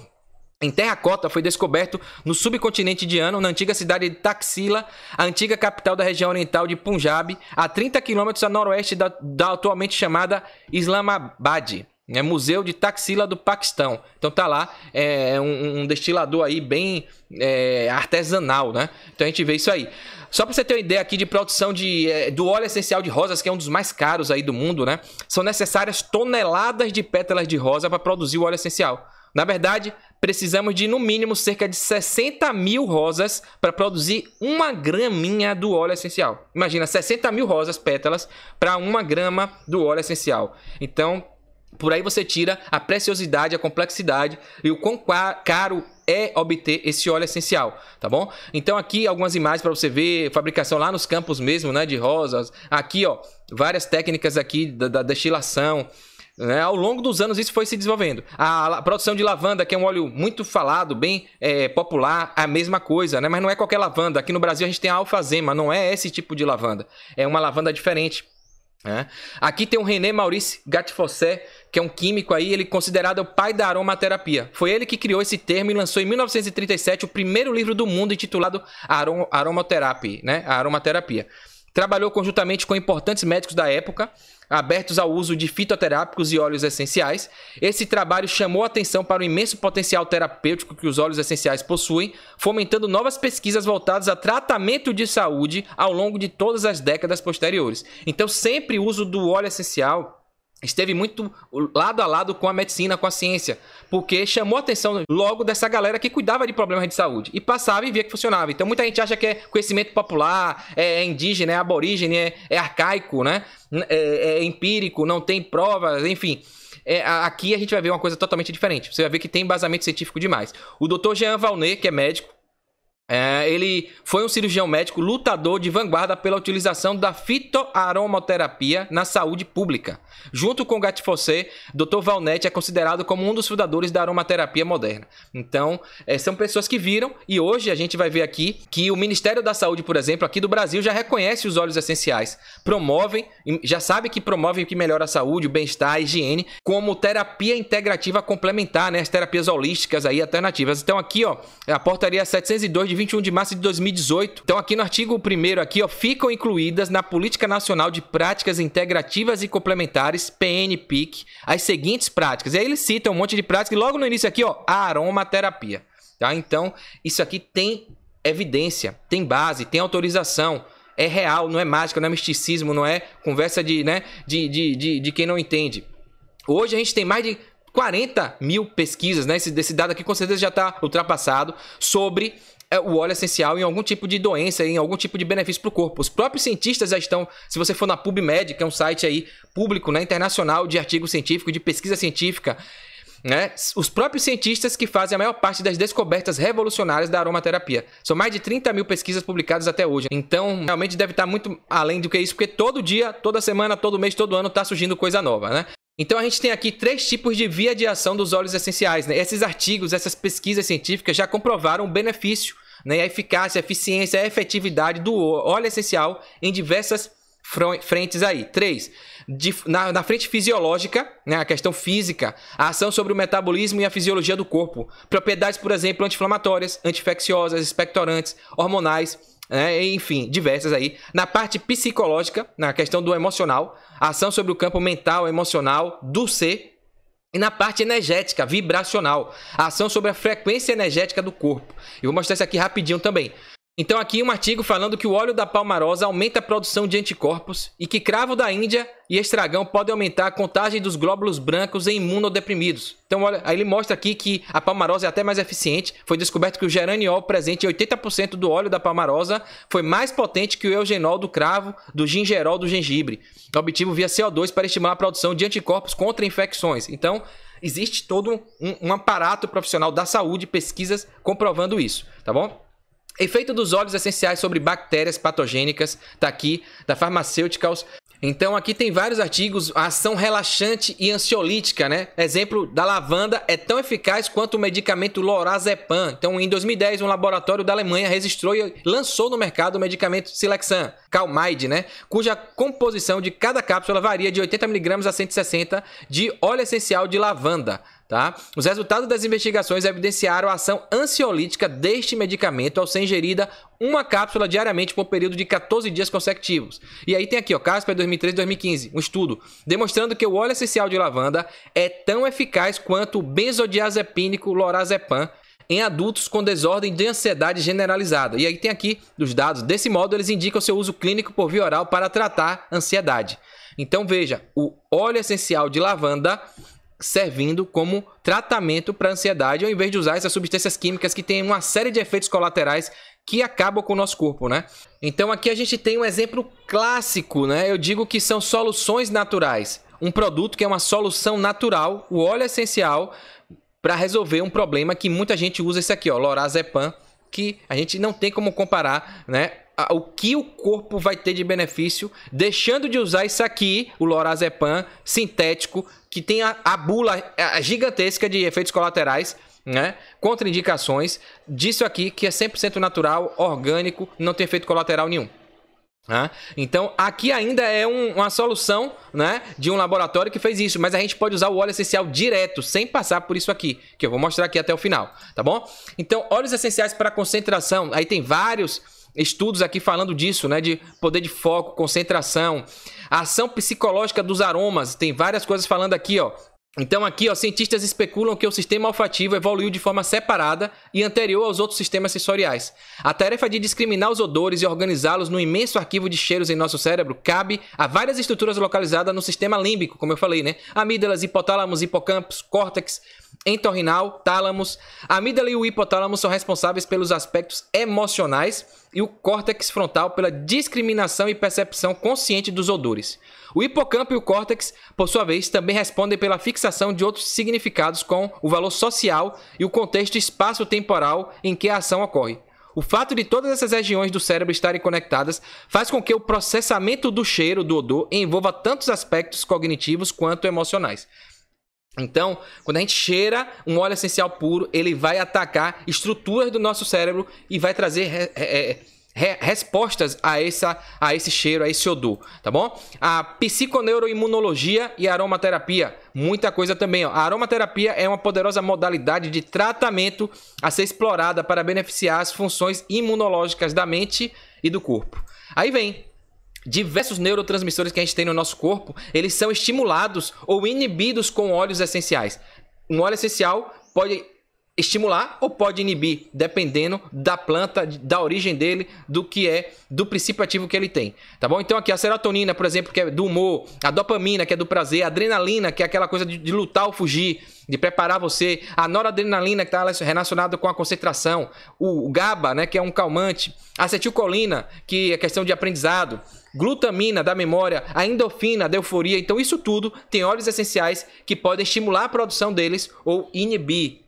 em terracota foi descoberto no subcontinente indiano, na antiga cidade de Taxila, a antiga capital da região oriental de Punjab, a 30 quilômetros a noroeste da, da atualmente chamada Islamabad né? Museu de Taxila do Paquistão. Então tá lá é, é um, um destilador aí bem é, artesanal, né? Então a gente vê isso aí. Só para você ter uma ideia aqui de produção de, é, do óleo essencial de rosas, que é um dos mais caros aí do mundo, né? São necessárias toneladas de pétalas de rosa para produzir o óleo essencial. Na verdade, precisamos de no mínimo cerca de 60 mil rosas para produzir uma graminha do óleo essencial. Imagina, 60 mil rosas, pétalas, para uma grama do óleo essencial. Então, por aí você tira a preciosidade, a complexidade e o quão caro é obter esse óleo essencial, tá bom? Então aqui algumas imagens para você ver, fabricação lá nos campos mesmo, né, de rosas. Aqui, ó, várias técnicas aqui da, da destilação. Né? Ao longo dos anos isso foi se desenvolvendo. A, a produção de lavanda, que é um óleo muito falado, bem é, popular, a mesma coisa, né? Mas não é qualquer lavanda. Aqui no Brasil a gente tem a alfazema, não é esse tipo de lavanda. É uma lavanda diferente. Né? Aqui tem o René Maurice Gatfossé, que é um químico aí, ele é considerado o pai da aromaterapia. Foi ele que criou esse termo e lançou em 1937 o primeiro livro do mundo intitulado Arom aromaterapia né? A aromaterapia. Trabalhou conjuntamente com importantes médicos da época, abertos ao uso de fitoterápicos e óleos essenciais. Esse trabalho chamou atenção para o imenso potencial terapêutico que os óleos essenciais possuem, fomentando novas pesquisas voltadas a tratamento de saúde ao longo de todas as décadas posteriores. Então, sempre o uso do óleo essencial esteve muito lado a lado com a medicina, com a ciência, porque chamou a atenção logo dessa galera que cuidava de problemas de saúde e passava e via que funcionava. Então muita gente acha que é conhecimento popular, é, é indígena, é aborígene, é, é arcaico, né? É, é, empírico, não tem provas, enfim. É, aqui a gente vai ver uma coisa totalmente diferente. Você vai ver que tem embasamento científico demais. O Dr. Jean Valnet, que é médico, é, ele foi um cirurgião médico lutador de vanguarda pela utilização da fitoaromoterapia na saúde pública. Junto com Gattifossé, Dr. Valnetti é considerado como um dos fundadores da aromaterapia moderna. Então, é, são pessoas que viram e hoje a gente vai ver aqui que o Ministério da Saúde, por exemplo, aqui do Brasil já reconhece os óleos essenciais, promovem, já sabe que promovem o que melhora a saúde, o bem-estar, a higiene, como terapia integrativa complementar, né, as terapias holísticas aí alternativas. Então aqui, ó, a portaria 702 de 21 de março de 2018. Então aqui no artigo 1 aqui, ó, ficam incluídas na Política Nacional de Práticas Integrativas e Complementares, PNPIC, as seguintes práticas. E aí ele cita um monte de práticas e logo no início aqui, ó, a aromaterapia. Tá? Então, isso aqui tem evidência, tem base, tem autorização é real, não é mágica, não é misticismo, não é conversa de, né, de, de, de, de, quem não entende. Hoje a gente tem mais de 40 mil pesquisas, né? Esse, esse dado aqui com certeza já está ultrapassado, sobre é, o óleo essencial em algum tipo de doença, em algum tipo de benefício para o corpo. Os próprios cientistas já estão, se você for na PubMed, que é um site aí público, né, internacional de artigo científico, de pesquisa científica, né? Os próprios cientistas que fazem a maior parte das descobertas revolucionárias da aromaterapia. São mais de 30 mil pesquisas publicadas até hoje. Então, realmente deve estar tá muito além do que isso, porque todo dia, toda semana, todo mês, todo ano está surgindo coisa nova, né? Então a gente tem aqui três tipos de via de ação dos óleos essenciais. Né? Esses artigos, essas pesquisas científicas já comprovaram o benefício né? a eficácia, a eficiência, a efetividade do óleo essencial em diversas frentes aí. Três, de, na, na, frente fisiológica, né, a questão física, a ação sobre o metabolismo e a fisiologia do corpo. Propriedades, por exemplo, anti-inflamatórias, anti-infecciosas, expectorantes, hormonais, né, enfim, diversas aí. Na parte psicológica, na questão do emocional, a ação sobre o campo mental, emocional do ser, e na parte energética, vibracional, a ação sobre a frequência energética do corpo. Eu vou mostrar isso aqui rapidinho também. Então aqui um artigo falando que o óleo da palmarosa aumenta a produção de anticorpos e que cravo da Índia e estragão podem aumentar a contagem dos glóbulos brancos em imunodeprimidos. Então olha, aí ele mostra aqui que a palmarosa é até mais eficiente. Foi descoberto que o geraniol presente em 80% do óleo da palmarosa foi mais potente que o eugenol do cravo, do gingerol do gengibre, obtido via CO2 para estimular a produção de anticorpos contra infecções. Então existe todo um, um aparato profissional da saúde, pesquisas comprovando isso, tá bom? Efeito dos óleos essenciais sobre bactérias patogênicas, tá aqui, da Pharmaceuticals. Então aqui tem vários artigos, a ação relaxante e ansiolítica, né? Exemplo da lavanda é tão eficaz quanto o medicamento Lorazepam. Então em 2010 um laboratório da Alemanha registrou e lançou no mercado o medicamento Silexan, Calmide, né? Cuja composição de cada cápsula varia de 80 mg a 160 de óleo essencial de lavanda. Tá? Os resultados das investigações evidenciaram a ação ansiolítica deste medicamento ao ser ingerida uma cápsula diariamente por um período de 14 dias consecutivos. E aí tem aqui, ó, Casper 2013 2015, um estudo demonstrando que o óleo essencial de lavanda é tão eficaz quanto o benzodiazepínico lorazepam em adultos com desordem de ansiedade generalizada. E aí tem aqui os dados. Desse modo, eles indicam seu uso clínico por via oral para tratar ansiedade. Então veja, o óleo essencial de lavanda servindo como tratamento para ansiedade, ao invés de usar essas substâncias químicas que têm uma série de efeitos colaterais que acabam com o nosso corpo, né? Então aqui a gente tem um exemplo clássico, né? Eu digo que são soluções naturais. Um produto que é uma solução natural, o óleo essencial, para resolver um problema que muita gente usa esse aqui, ó, lorazepam, que a gente não tem como comparar, né, o que o corpo vai ter de benefício deixando de usar isso aqui, o lorazepam sintético, que tem a, a bula a gigantesca de efeitos colaterais, né? Contraindicações disso aqui que é 100% natural, orgânico, não tem efeito colateral nenhum. Né? então, aqui ainda é um, uma solução né, de um laboratório que fez isso, mas a gente pode usar o óleo essencial direto, sem passar por isso aqui, que eu vou mostrar aqui até o final, tá bom? Então, óleos essenciais para concentração, aí tem vários estudos aqui falando disso, né? De poder de foco, concentração, a ação psicológica dos aromas. Tem várias coisas falando aqui, ó. Então aqui, ó, cientistas especulam que o sistema olfativo evoluiu de forma separada e anterior aos outros sistemas sensoriais. A tarefa de discriminar os odores e organizá-los no imenso arquivo de cheiros em nosso cérebro cabe a várias estruturas localizadas no sistema límbico, como eu falei, né? Amígdalas, hipotálamos, hipocampos, córtex, entorrinal, tálamos. A amígdala e o hipotálamo são responsáveis pelos aspectos emocionais e o córtex frontal pela discriminação e percepção consciente dos odores. O hipocampo e o córtex, por sua vez, também respondem pela fixação de outros significados com o valor social e o contexto espaço-temporal em que a ação ocorre. O fato de todas essas regiões do cérebro estarem conectadas faz com que o processamento do cheiro, do odor, envolva tantos aspectos cognitivos quanto emocionais. Então, quando a gente cheira um óleo essencial puro, ele vai atacar estruturas do nosso cérebro e vai trazer re, re, re, respostas a, essa, a esse cheiro, a esse odor, tá bom? A psiconeuroimunologia e a aromaterapia, muita coisa também. Ó. A aromaterapia é uma poderosa modalidade de tratamento a ser explorada para beneficiar as funções imunológicas da mente e do corpo. Aí vem Diversos neurotransmissores que a gente tem no nosso corpo, eles são estimulados ou inibidos com óleos essenciais. Um óleo essencial pode estimular ou pode inibir, dependendo da planta, da origem dele, do que é, do princípio ativo que ele tem, tá bom? Então aqui a serotonina, por exemplo, que é do humor, a dopamina, que é do prazer, a adrenalina, que é aquela coisa de, de lutar ou fugir, de preparar você, a noradrenalina, que está relacionada com a concentração, o, GABA, né, que é um calmante, a acetilcolina, que é questão de aprendizado, glutamina da memória, a endorfina da euforia. Então, isso tudo tem óleos essenciais que podem estimular a produção deles ou inibir,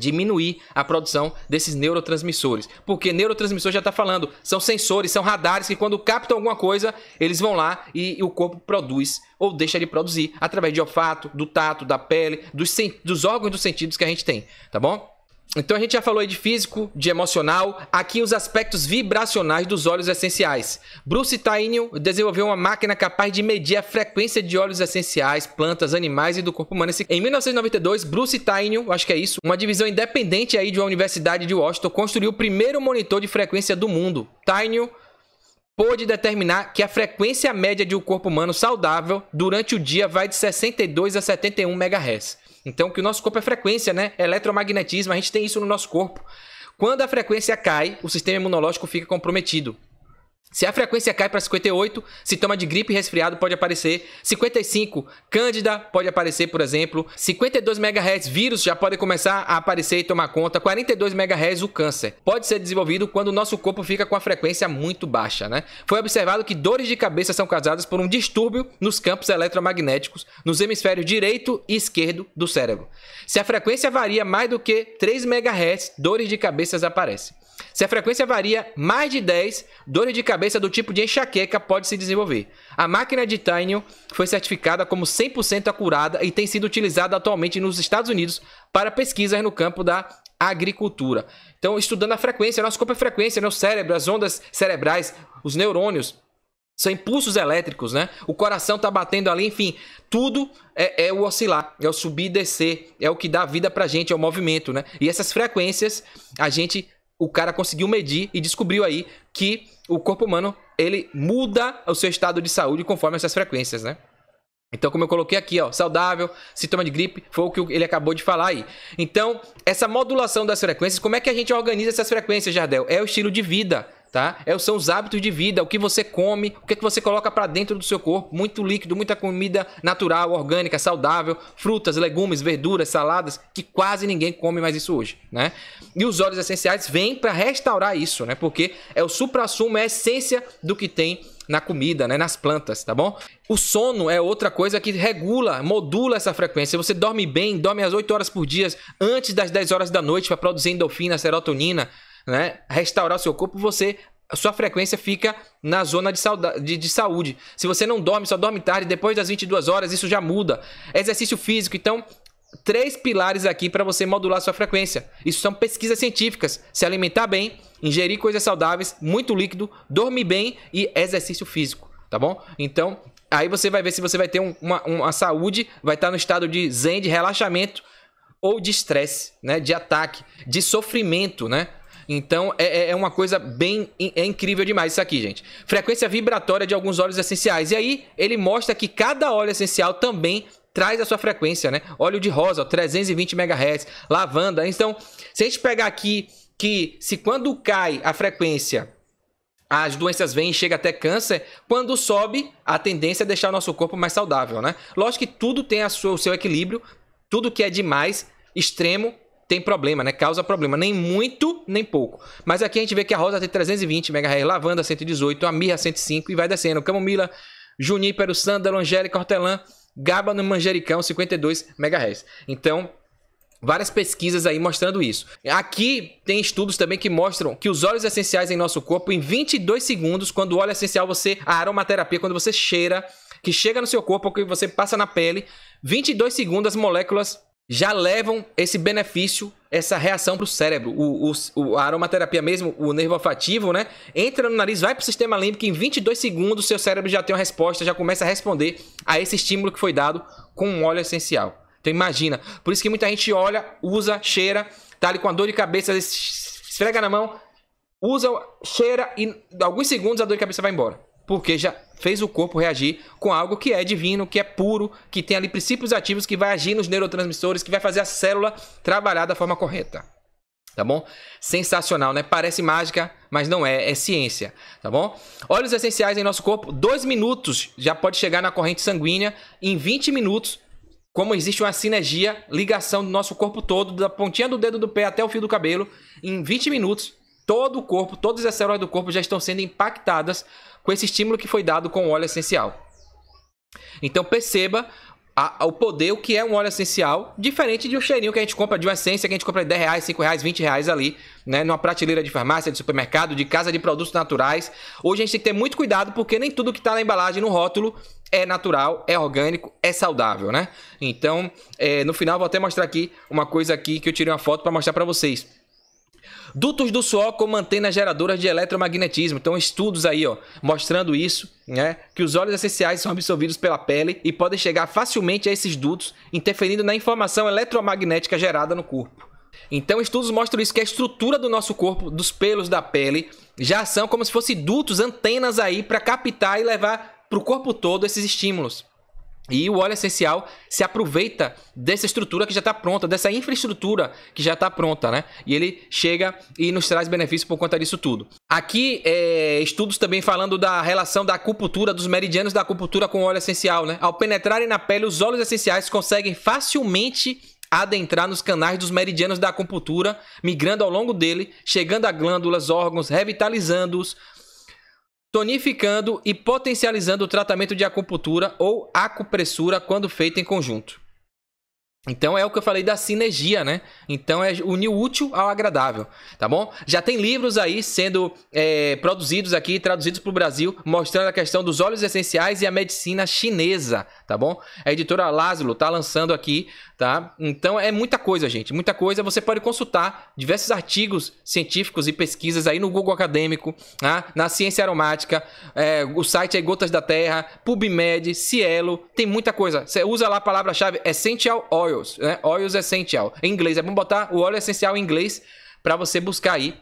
diminuir a produção desses neurotransmissores. Porque neurotransmissor já está falando, são sensores, são radares que quando captam alguma coisa, eles vão lá e, e o corpo produz ou deixa de produzir através de olfato, do tato, da pele, dos, dos órgãos dos sentidos que a gente tem, tá bom? Então a gente já falou aí de físico, de emocional, aqui os aspectos vibracionais dos óleos essenciais. Bruce Tainio desenvolveu uma máquina capaz de medir a frequência de óleos essenciais, plantas, animais e do corpo humano. Em 1992, Bruce Tainio, acho que é isso, uma divisão independente aí de uma universidade de Washington, construiu o primeiro monitor de frequência do mundo. Tainio pôde determinar que a frequência média de um corpo humano saudável durante o dia vai de 62 a 71 MHz. Então, que o nosso corpo é frequência, né? É eletromagnetismo, a gente tem isso no nosso corpo. Quando a frequência cai, o sistema imunológico fica comprometido. Se a frequência cai para 58, sintoma de gripe resfriado pode aparecer. 55, cândida pode aparecer, por exemplo. 52 MHz, vírus já pode começar a aparecer e tomar conta. 42 MHz, o câncer. Pode ser desenvolvido quando o nosso corpo fica com a frequência muito baixa, né? Foi observado que dores de cabeça são causadas por um distúrbio nos campos eletromagnéticos nos hemisférios direito e esquerdo do cérebro. Se a frequência varia mais do que 3 MHz, dores de cabeça aparecem. Se a frequência varia mais de 10, dores de cabeça do tipo de enxaqueca pode se desenvolver. A máquina de Tainio foi certificada como 100% acurada e tem sido utilizada atualmente nos Estados Unidos para pesquisas no campo da agricultura. Então, estudando a frequência, nosso corpo é frequência, né? o cérebro, as ondas cerebrais, os neurônios, são impulsos elétricos, né? O coração tá batendo ali, enfim, tudo é, é, o oscilar, é o subir e descer, é o que dá vida pra gente, é o movimento, né? E essas frequências a gente o cara conseguiu medir e descobriu aí que o corpo humano ele muda o seu estado de saúde conforme essas frequências, né? Então, como eu coloquei aqui, ó, saudável, sintoma de gripe, foi o que ele acabou de falar aí. Então, essa modulação das frequências, como é que a gente organiza essas frequências, Jardel? É o estilo de vida, tá? É, são os hábitos de vida, o que você come, o que, é que você coloca para dentro do seu corpo, muito líquido, muita comida natural, orgânica, saudável, frutas, legumes, verduras, saladas, que quase ninguém come mais isso hoje, né? E os óleos essenciais vêm para restaurar isso, né? Porque é o supra-sumo, é a essência do que tem na comida, né? nas plantas, tá bom? O sono é outra coisa que regula, modula essa frequência. Você dorme bem, dorme às 8 horas por dia, antes das 10 horas da noite, para produzir endorfina, serotonina, né? Restaurar o seu corpo, você a sua frequência fica na zona de, de, de, saúde. Se você não dorme, só dorme tarde, depois das 22 horas, isso já muda. Exercício físico, então, três pilares aqui para você modular sua frequência. Isso são pesquisas científicas. Se alimentar bem, ingerir coisas saudáveis, muito líquido, dormir bem e exercício físico, tá bom? Então, aí você vai ver se você vai ter um, uma, uma saúde, vai estar tá no estado de zen, de relaxamento ou de estresse, né? De ataque, de sofrimento, né? Então é, é, é, uma coisa bem é incrível demais isso aqui, gente. Frequência vibratória de alguns óleos essenciais. E aí ele mostra que cada óleo essencial também traz a sua frequência, né? Óleo de rosa, ó, 320 MHz, lavanda. Então, se a gente pegar aqui que se quando cai a frequência, as doenças vêm e chega até câncer, quando sobe, a tendência é deixar o nosso corpo mais saudável, né? Lógico que tudo tem a sua, o seu equilíbrio, tudo que é demais, extremo, tem problema, né? Causa problema, nem muito, nem pouco. Mas aqui a gente vê que a rosa tem 320 MHz, lavanda 118, a mirra 105 e vai descendo. Camomila, junípero, sândalo, angélica, hortelã, GABA no manjericão 52 MHz. Então, Várias pesquisas aí mostrando isso. Aqui tem estudos também que mostram que os óleos essenciais em nosso corpo, em 22 segundos, quando o óleo essencial você. A aromaterapia, quando você cheira, que chega no seu corpo, que você passa na pele, 22 segundos as moléculas já levam esse benefício essa reação para o cérebro. O, o, a aromaterapia mesmo, o nervo olfativo, né? Entra no nariz, vai para o sistema límbico, em 22 segundos seu cérebro já tem uma resposta, já começa a responder a esse estímulo que foi dado com um óleo essencial. Então imagina, por isso que muita gente olha, usa, cheira, tá ali com a dor de cabeça, esfrega na mão, usa, cheira e alguns segundos a dor de cabeça vai embora. Porque já fez o corpo reagir com algo que é divino, que é puro, que tem ali princípios ativos, que vai agir nos neurotransmissores, que vai fazer a célula trabalhar da forma correta. Tá bom? Sensacional, né? Parece mágica, mas não é, é ciência, tá bom? Óleos essenciais em nosso corpo, dois minutos já pode chegar na corrente sanguínea, em 20 minutos, como existe uma sinergia, ligação do nosso corpo todo, da pontinha do dedo do pé até o fio do cabelo, em 20 minutos, todo o corpo, todas as células do corpo já estão sendo impactadas com esse estímulo que foi dado com o óleo essencial. Então perceba a, a, o poder, o que é um óleo essencial, diferente de um cheirinho que a gente compra, de uma essência que a gente compra de 10 reais, 5 reais, 20 reais ali, né? Numa prateleira de farmácia, de supermercado, de casa de produtos naturais. Hoje a gente tem que ter muito cuidado, porque nem tudo que está na embalagem, no rótulo, é natural, é orgânico, é saudável, né? Então, é, no final, vou até mostrar aqui uma coisa aqui que eu tirei uma foto para mostrar para vocês. Dutos do suor como antenas geradoras de eletromagnetismo. Então, estudos aí, ó, mostrando isso, né? Que os óleos essenciais são absorvidos pela pele e podem chegar facilmente a esses dutos, interferindo na informação eletromagnética gerada no corpo. Então, estudos mostram isso que a estrutura do nosso corpo, dos pelos da pele, já são como se fossem dutos, antenas aí para captar e levar para o corpo todo esses estímulos. E o óleo essencial se aproveita dessa estrutura que já está pronta, dessa infraestrutura que já está pronta, né? E ele chega e nos traz benefícios por conta disso tudo. Aqui, é, estudos também falando da relação da acupuntura, dos meridianos da acupuntura com o óleo essencial, né? Ao penetrarem na pele, os óleos essenciais conseguem facilmente adentrar nos canais dos meridianos da acupuntura, migrando ao longo dele, chegando a glândulas, órgãos, revitalizando-os, tonificando e potencializando o tratamento de acupuntura ou acupressura quando feito em conjunto. Então é o que eu falei da sinergia, né? Então é unir o útil ao agradável, tá bom? Já tem livros aí sendo é, produzidos aqui, traduzidos para o Brasil, mostrando a questão dos óleos essenciais e a medicina chinesa tá bom? A editora Lázaro tá lançando aqui, tá? Então é muita coisa, gente, muita coisa. Você pode consultar diversos artigos científicos e pesquisas aí no Google Acadêmico, tá? na Ciência Aromática, é, o site é Gotas da Terra, PubMed, Cielo, tem muita coisa. Você usa lá a palavra-chave Essential Oils, né? Oils Essential. Em inglês, é bom botar o óleo essencial em inglês para você buscar aí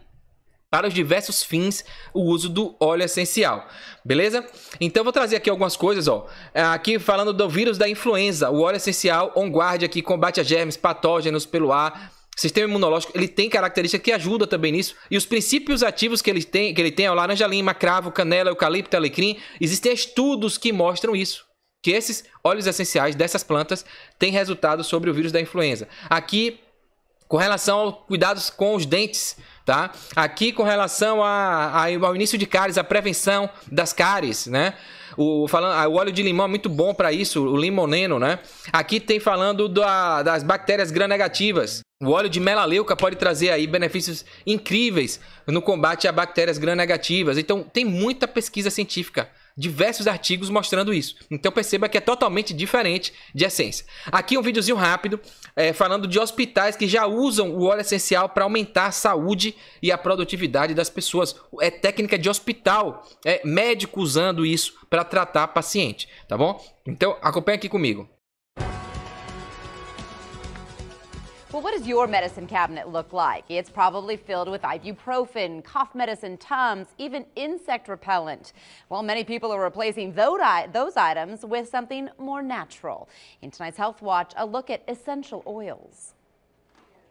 para os diversos fins o uso do óleo essencial, beleza? Então vou trazer aqui algumas coisas, ó. É, aqui falando do vírus da influenza, o óleo essencial on guard aqui combate a germes, patógenos pelo ar, sistema imunológico, ele tem características que ajuda também nisso. E os princípios ativos que ele tem, que ele tem, ó, laranja lima, cravo, canela, eucalipto, alecrim, existem estudos que mostram isso que esses óleos essenciais dessas plantas têm resultado sobre o vírus da influenza. Aqui, com relação aos cuidados com os dentes, tá? Aqui com relação a, a, ao início de cáries, a prevenção das cáries, né? O, falando, ah, o óleo de limão é muito bom para isso, o limoneno, né? Aqui tem falando da, das bactérias gram-negativas. O óleo de melaleuca pode trazer aí benefícios incríveis no combate a bactérias gram-negativas. Então, tem muita pesquisa científica diversos artigos mostrando isso. Então perceba que é totalmente diferente de essência. Aqui um videozinho rápido é, falando de hospitais que já usam o óleo essencial para aumentar a saúde e a produtividade das pessoas. É técnica de hospital, é médico usando isso para tratar paciente, tá bom? Então acompanha aqui comigo. Well, what does your medicine cabinet look like? It's probably filled with ibuprofen, cough medicine, Tums, even insect repellent. Well, many people are replacing those items with something more natural. In tonight's Health Watch, a look at essential oils.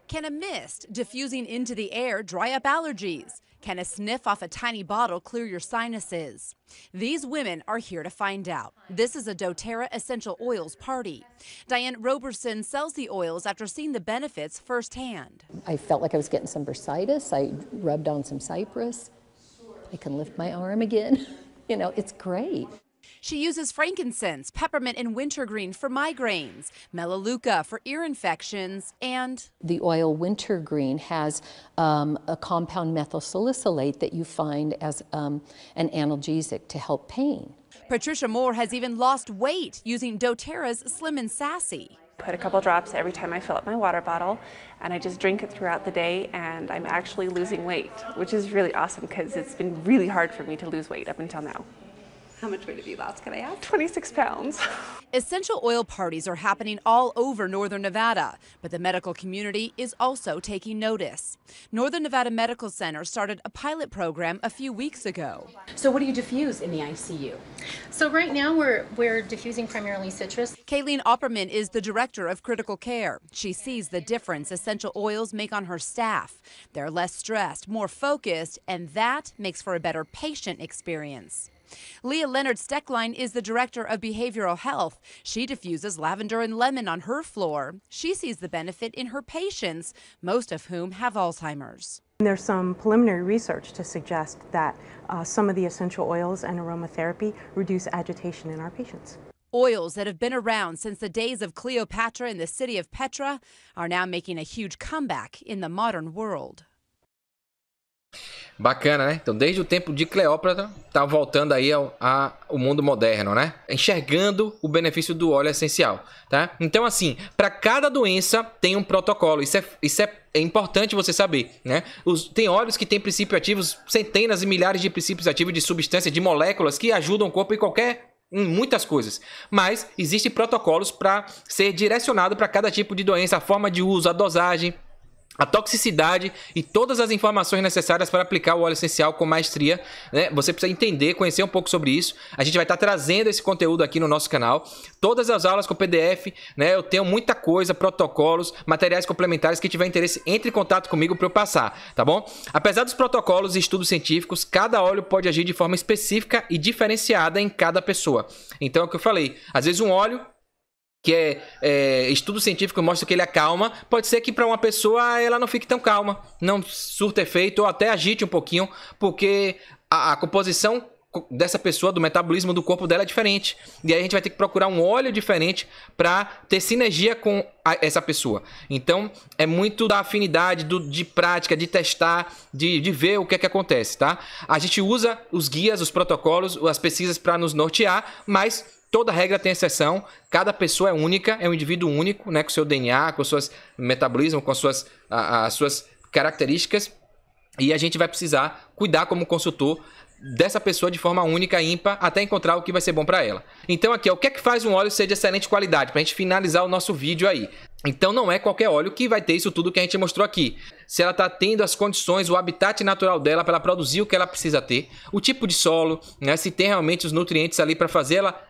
Can a mist diffusing into the air dry up allergies? Can a sniff off a tiny bottle clear your sinuses? These women are here to find out. This is a doTERRA essential oils party. Diane Roberson sells the oils after seeing the benefits firsthand. I felt like I was getting some bursitis. I rubbed on some cypress. I can lift my arm again. you know, it's great. She uses frankincense, peppermint, and wintergreen for migraines, melaleuca for ear infections, and the oil wintergreen has um, a compound methyl salicylate that you find as um, an analgesic to help pain. Patricia Moore has even lost weight using doTERRA's Slim and Sassy. Put a couple drops every time I fill up my water bottle, and I just drink it throughout the day, and I'm actually losing weight, which is really awesome because it's been really hard for me to lose weight up until now. How much weight have you lost, can I ask? 26 pounds. Essential oil parties are happening all over northern Nevada, but the medical community is also taking notice. Northern Nevada Medical Center started a pilot program a few weeks ago. So what do you diffuse in the ICU? So right now we're we're diffusing primarily citrus. Kayleen Opperman is the director of critical care. She sees the difference essential oils make on her staff. They're less stressed, more focused, and that makes for a better patient experience. Leah Leonard Steckline is the director of behavioral health. She diffuses lavender and lemon on her floor. She sees the benefit in her patients, most of whom have Alzheimer's. There's some preliminary research to suggest that uh, some of the essential oils and aromatherapy reduce agitation in our patients. Oils that have been around since the days of Cleopatra in the city of Petra are now making a huge comeback in the modern world. Bacana, né? Então, desde o tempo de Cleópatra, tá voltando aí ao, a, ao mundo moderno, né? Enxergando o benefício do óleo essencial, tá? Então, assim, para cada doença tem um protocolo. Isso é, isso é, é importante você saber, né? Os, tem óleos que têm princípios ativos, centenas e milhares de princípios ativos de substâncias, de moléculas que ajudam o corpo em qualquer em muitas coisas, mas existem protocolos para ser direcionado para cada tipo de doença, a forma de uso, a dosagem, a toxicidade e todas as informações necessárias para aplicar o óleo essencial com maestria. Né? Você precisa entender, conhecer um pouco sobre isso. A gente vai estar trazendo esse conteúdo aqui no nosso canal. Todas as aulas com PDF, né? eu tenho muita coisa, protocolos, materiais complementares. que tiver interesse, entre em contato comigo para eu passar, tá bom? Apesar dos protocolos e estudos científicos, cada óleo pode agir de forma específica e diferenciada em cada pessoa. Então é o que eu falei. Às vezes um óleo que é, é, estudo científico mostra que ele acalma, é pode ser que para uma pessoa ela não fique tão calma, não surta efeito ou até agite um pouquinho, porque a, a composição dessa pessoa, do metabolismo do corpo dela é diferente. E aí a gente vai ter que procurar um óleo diferente para ter sinergia com a, essa pessoa. Então, é muito da afinidade, do, de prática, de testar, de, de ver o que é que acontece, tá? A gente usa os guias, os protocolos, as pesquisas para nos nortear, mas Toda regra tem exceção, cada pessoa é única, é um indivíduo único, né, com seu DNA, com suas metabolismo, com as suas, a, a, suas características, e a gente vai precisar cuidar como consultor dessa pessoa de forma única e ímpar até encontrar o que vai ser bom para ela. Então aqui, ó, o que é que faz um óleo ser de excelente qualidade? Para a gente finalizar o nosso vídeo aí. Então não é qualquer óleo que vai ter isso tudo que a gente mostrou aqui. Se ela está tendo as condições, o habitat natural dela para ela produzir o que ela precisa ter, o tipo de solo, né, se tem realmente os nutrientes ali para fazer ela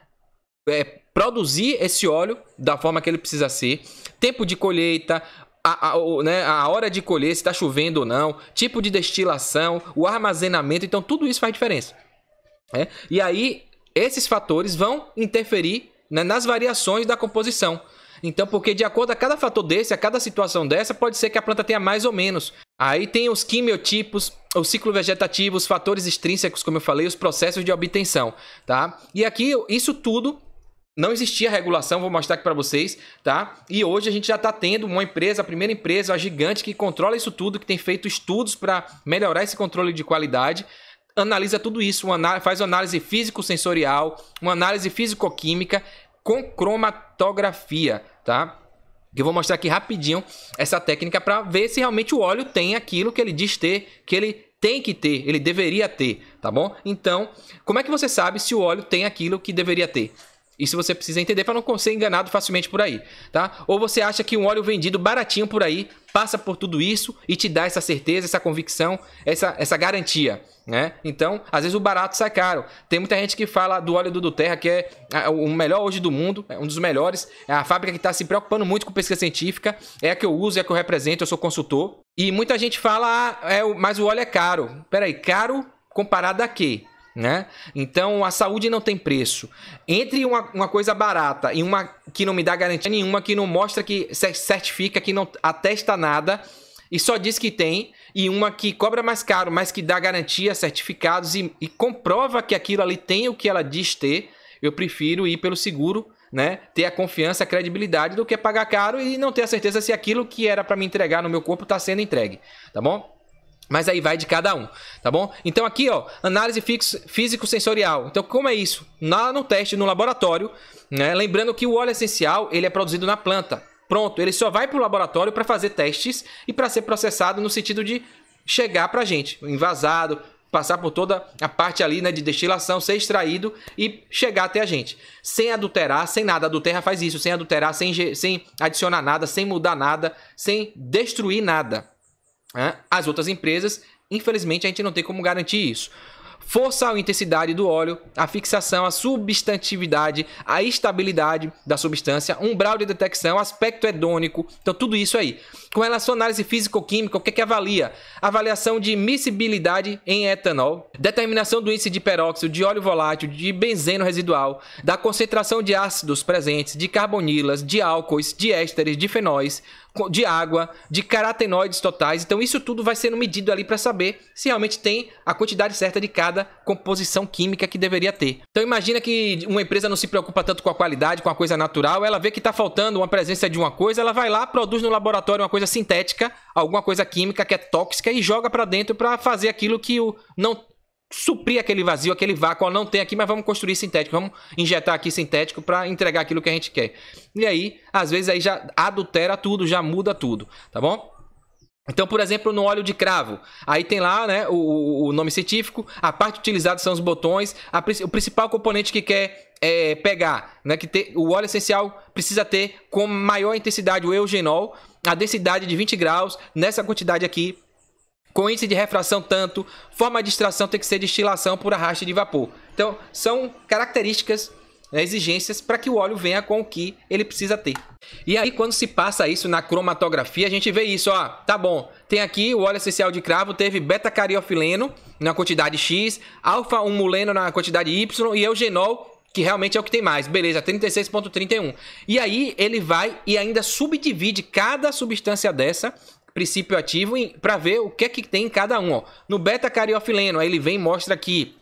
é, produzir esse óleo da forma que ele precisa ser, tempo de colheita, a, a, o, né, a hora de colher, se está chovendo ou não, tipo de destilação, o armazenamento, então tudo isso faz diferença. Né? E aí, esses fatores vão interferir né, nas variações da composição. Então, porque de acordo a cada fator desse, a cada situação dessa, pode ser que a planta tenha mais ou menos. Aí tem os quimiotipos, o ciclo vegetativo, os fatores extrínsecos, como eu falei, os processos de obtenção, tá? E aqui, isso tudo não existia regulação, vou mostrar aqui para vocês, tá? E hoje a gente já está tendo uma empresa, a primeira empresa, a gigante que controla isso tudo, que tem feito estudos para melhorar esse controle de qualidade, analisa tudo isso, uma, faz uma análise físico-sensorial, uma análise físico-química com cromatografia, tá? Que eu vou mostrar aqui rapidinho essa técnica para ver se realmente o óleo tem aquilo que ele diz ter, que ele tem que ter, ele deveria ter, tá bom? Então, como é que você sabe se o óleo tem aquilo que deveria ter? Isso você precisa entender para não ser enganado facilmente por aí, tá? Ou você acha que um óleo vendido baratinho por aí passa por tudo isso e te dá essa certeza, essa convicção, essa, essa garantia, né? Então, às vezes o barato sai caro. Tem muita gente que fala do óleo do Duterra, que é, é o melhor hoje do mundo, é um dos melhores. É a fábrica que está se preocupando muito com pesquisa científica, é a que eu uso, é a que eu represento, eu sou consultor. E muita gente fala, ah, é, mas o óleo é caro. Peraí, caro comparado a quê? Né? Então a saúde não tem preço. Entre uma, uma, coisa barata e uma que não me dá garantia nenhuma, que não mostra que certifica, que não atesta nada e só diz que tem, e uma que cobra mais caro, mas que dá garantia, certificados e, e comprova que aquilo ali tem o que ela diz ter, eu prefiro ir pelo seguro. Né? Ter a confiança, a credibilidade do que pagar caro e não ter a certeza se aquilo que era para me entregar no meu corpo está sendo entregue, tá bom? Mas aí vai de cada um, tá bom? Então aqui, ó, análise físico-sensorial. Então como é isso? Lá no teste, no laboratório, né? Lembrando que o óleo essencial, ele é produzido na planta. Pronto, ele só vai para o laboratório para fazer testes e para ser processado no sentido de chegar para a gente, envasado, passar por toda a parte ali né, de destilação, ser extraído e chegar até a gente. Sem adulterar, sem nada. A adulterra faz isso, sem adulterar, sem, sem adicionar nada, sem mudar nada, sem destruir nada. As outras empresas, infelizmente, a gente não tem como garantir isso força ou intensidade do óleo, a fixação, a substantividade, a estabilidade da substância, umbral de detecção, aspecto hedônico, então tudo isso aí. Com relação à análise físico-química, o que é que avalia? Avaliação de miscibilidade em etanol, determinação do índice de peróxido, de óleo volátil, de benzeno residual, da concentração de ácidos presentes, de carbonilas, de álcoois, de ésteres, de fenóis, de água, de carotenoides totais. Então isso tudo vai sendo medido ali para saber se realmente tem a quantidade certa de cada composição química que deveria ter. Então imagina que uma empresa não se preocupa tanto com a qualidade, com a coisa natural, ela vê que está faltando uma presença de uma coisa, ela vai lá, produz no laboratório uma coisa sintética, alguma coisa química que é tóxica e joga para dentro para fazer aquilo que o não suprir aquele vazio, aquele vácuo, ó, não tem aqui, mas vamos construir sintético, vamos injetar aqui sintético para entregar aquilo que a gente quer. E aí, às vezes aí já adultera tudo, já muda tudo, tá bom? Então, por exemplo, no óleo de cravo, aí tem lá né, o, o nome científico, a parte utilizada são os botões, a, o principal componente que quer é, pegar, né, que ter, o óleo essencial precisa ter com maior intensidade o eugenol, a densidade de 20 graus, nessa quantidade aqui com índice de refração tanto, forma de extração tem que ser destilação por arraste de vapor. Então, são características né, exigências para que o óleo venha com o que ele precisa ter. E aí quando se passa isso na cromatografia, a gente vê isso, ó, tá bom. Tem aqui o óleo essencial de cravo teve beta-cariofileno na quantidade X, alfa-1-muleno na quantidade Y e eugenol que realmente é o que tem mais. Beleza, 36.31. E aí ele vai e ainda subdivide cada substância dessa princípio ativo para ver o que é que tem em cada um. Ó. No beta-cariofileno, aí ele vem e mostra aqui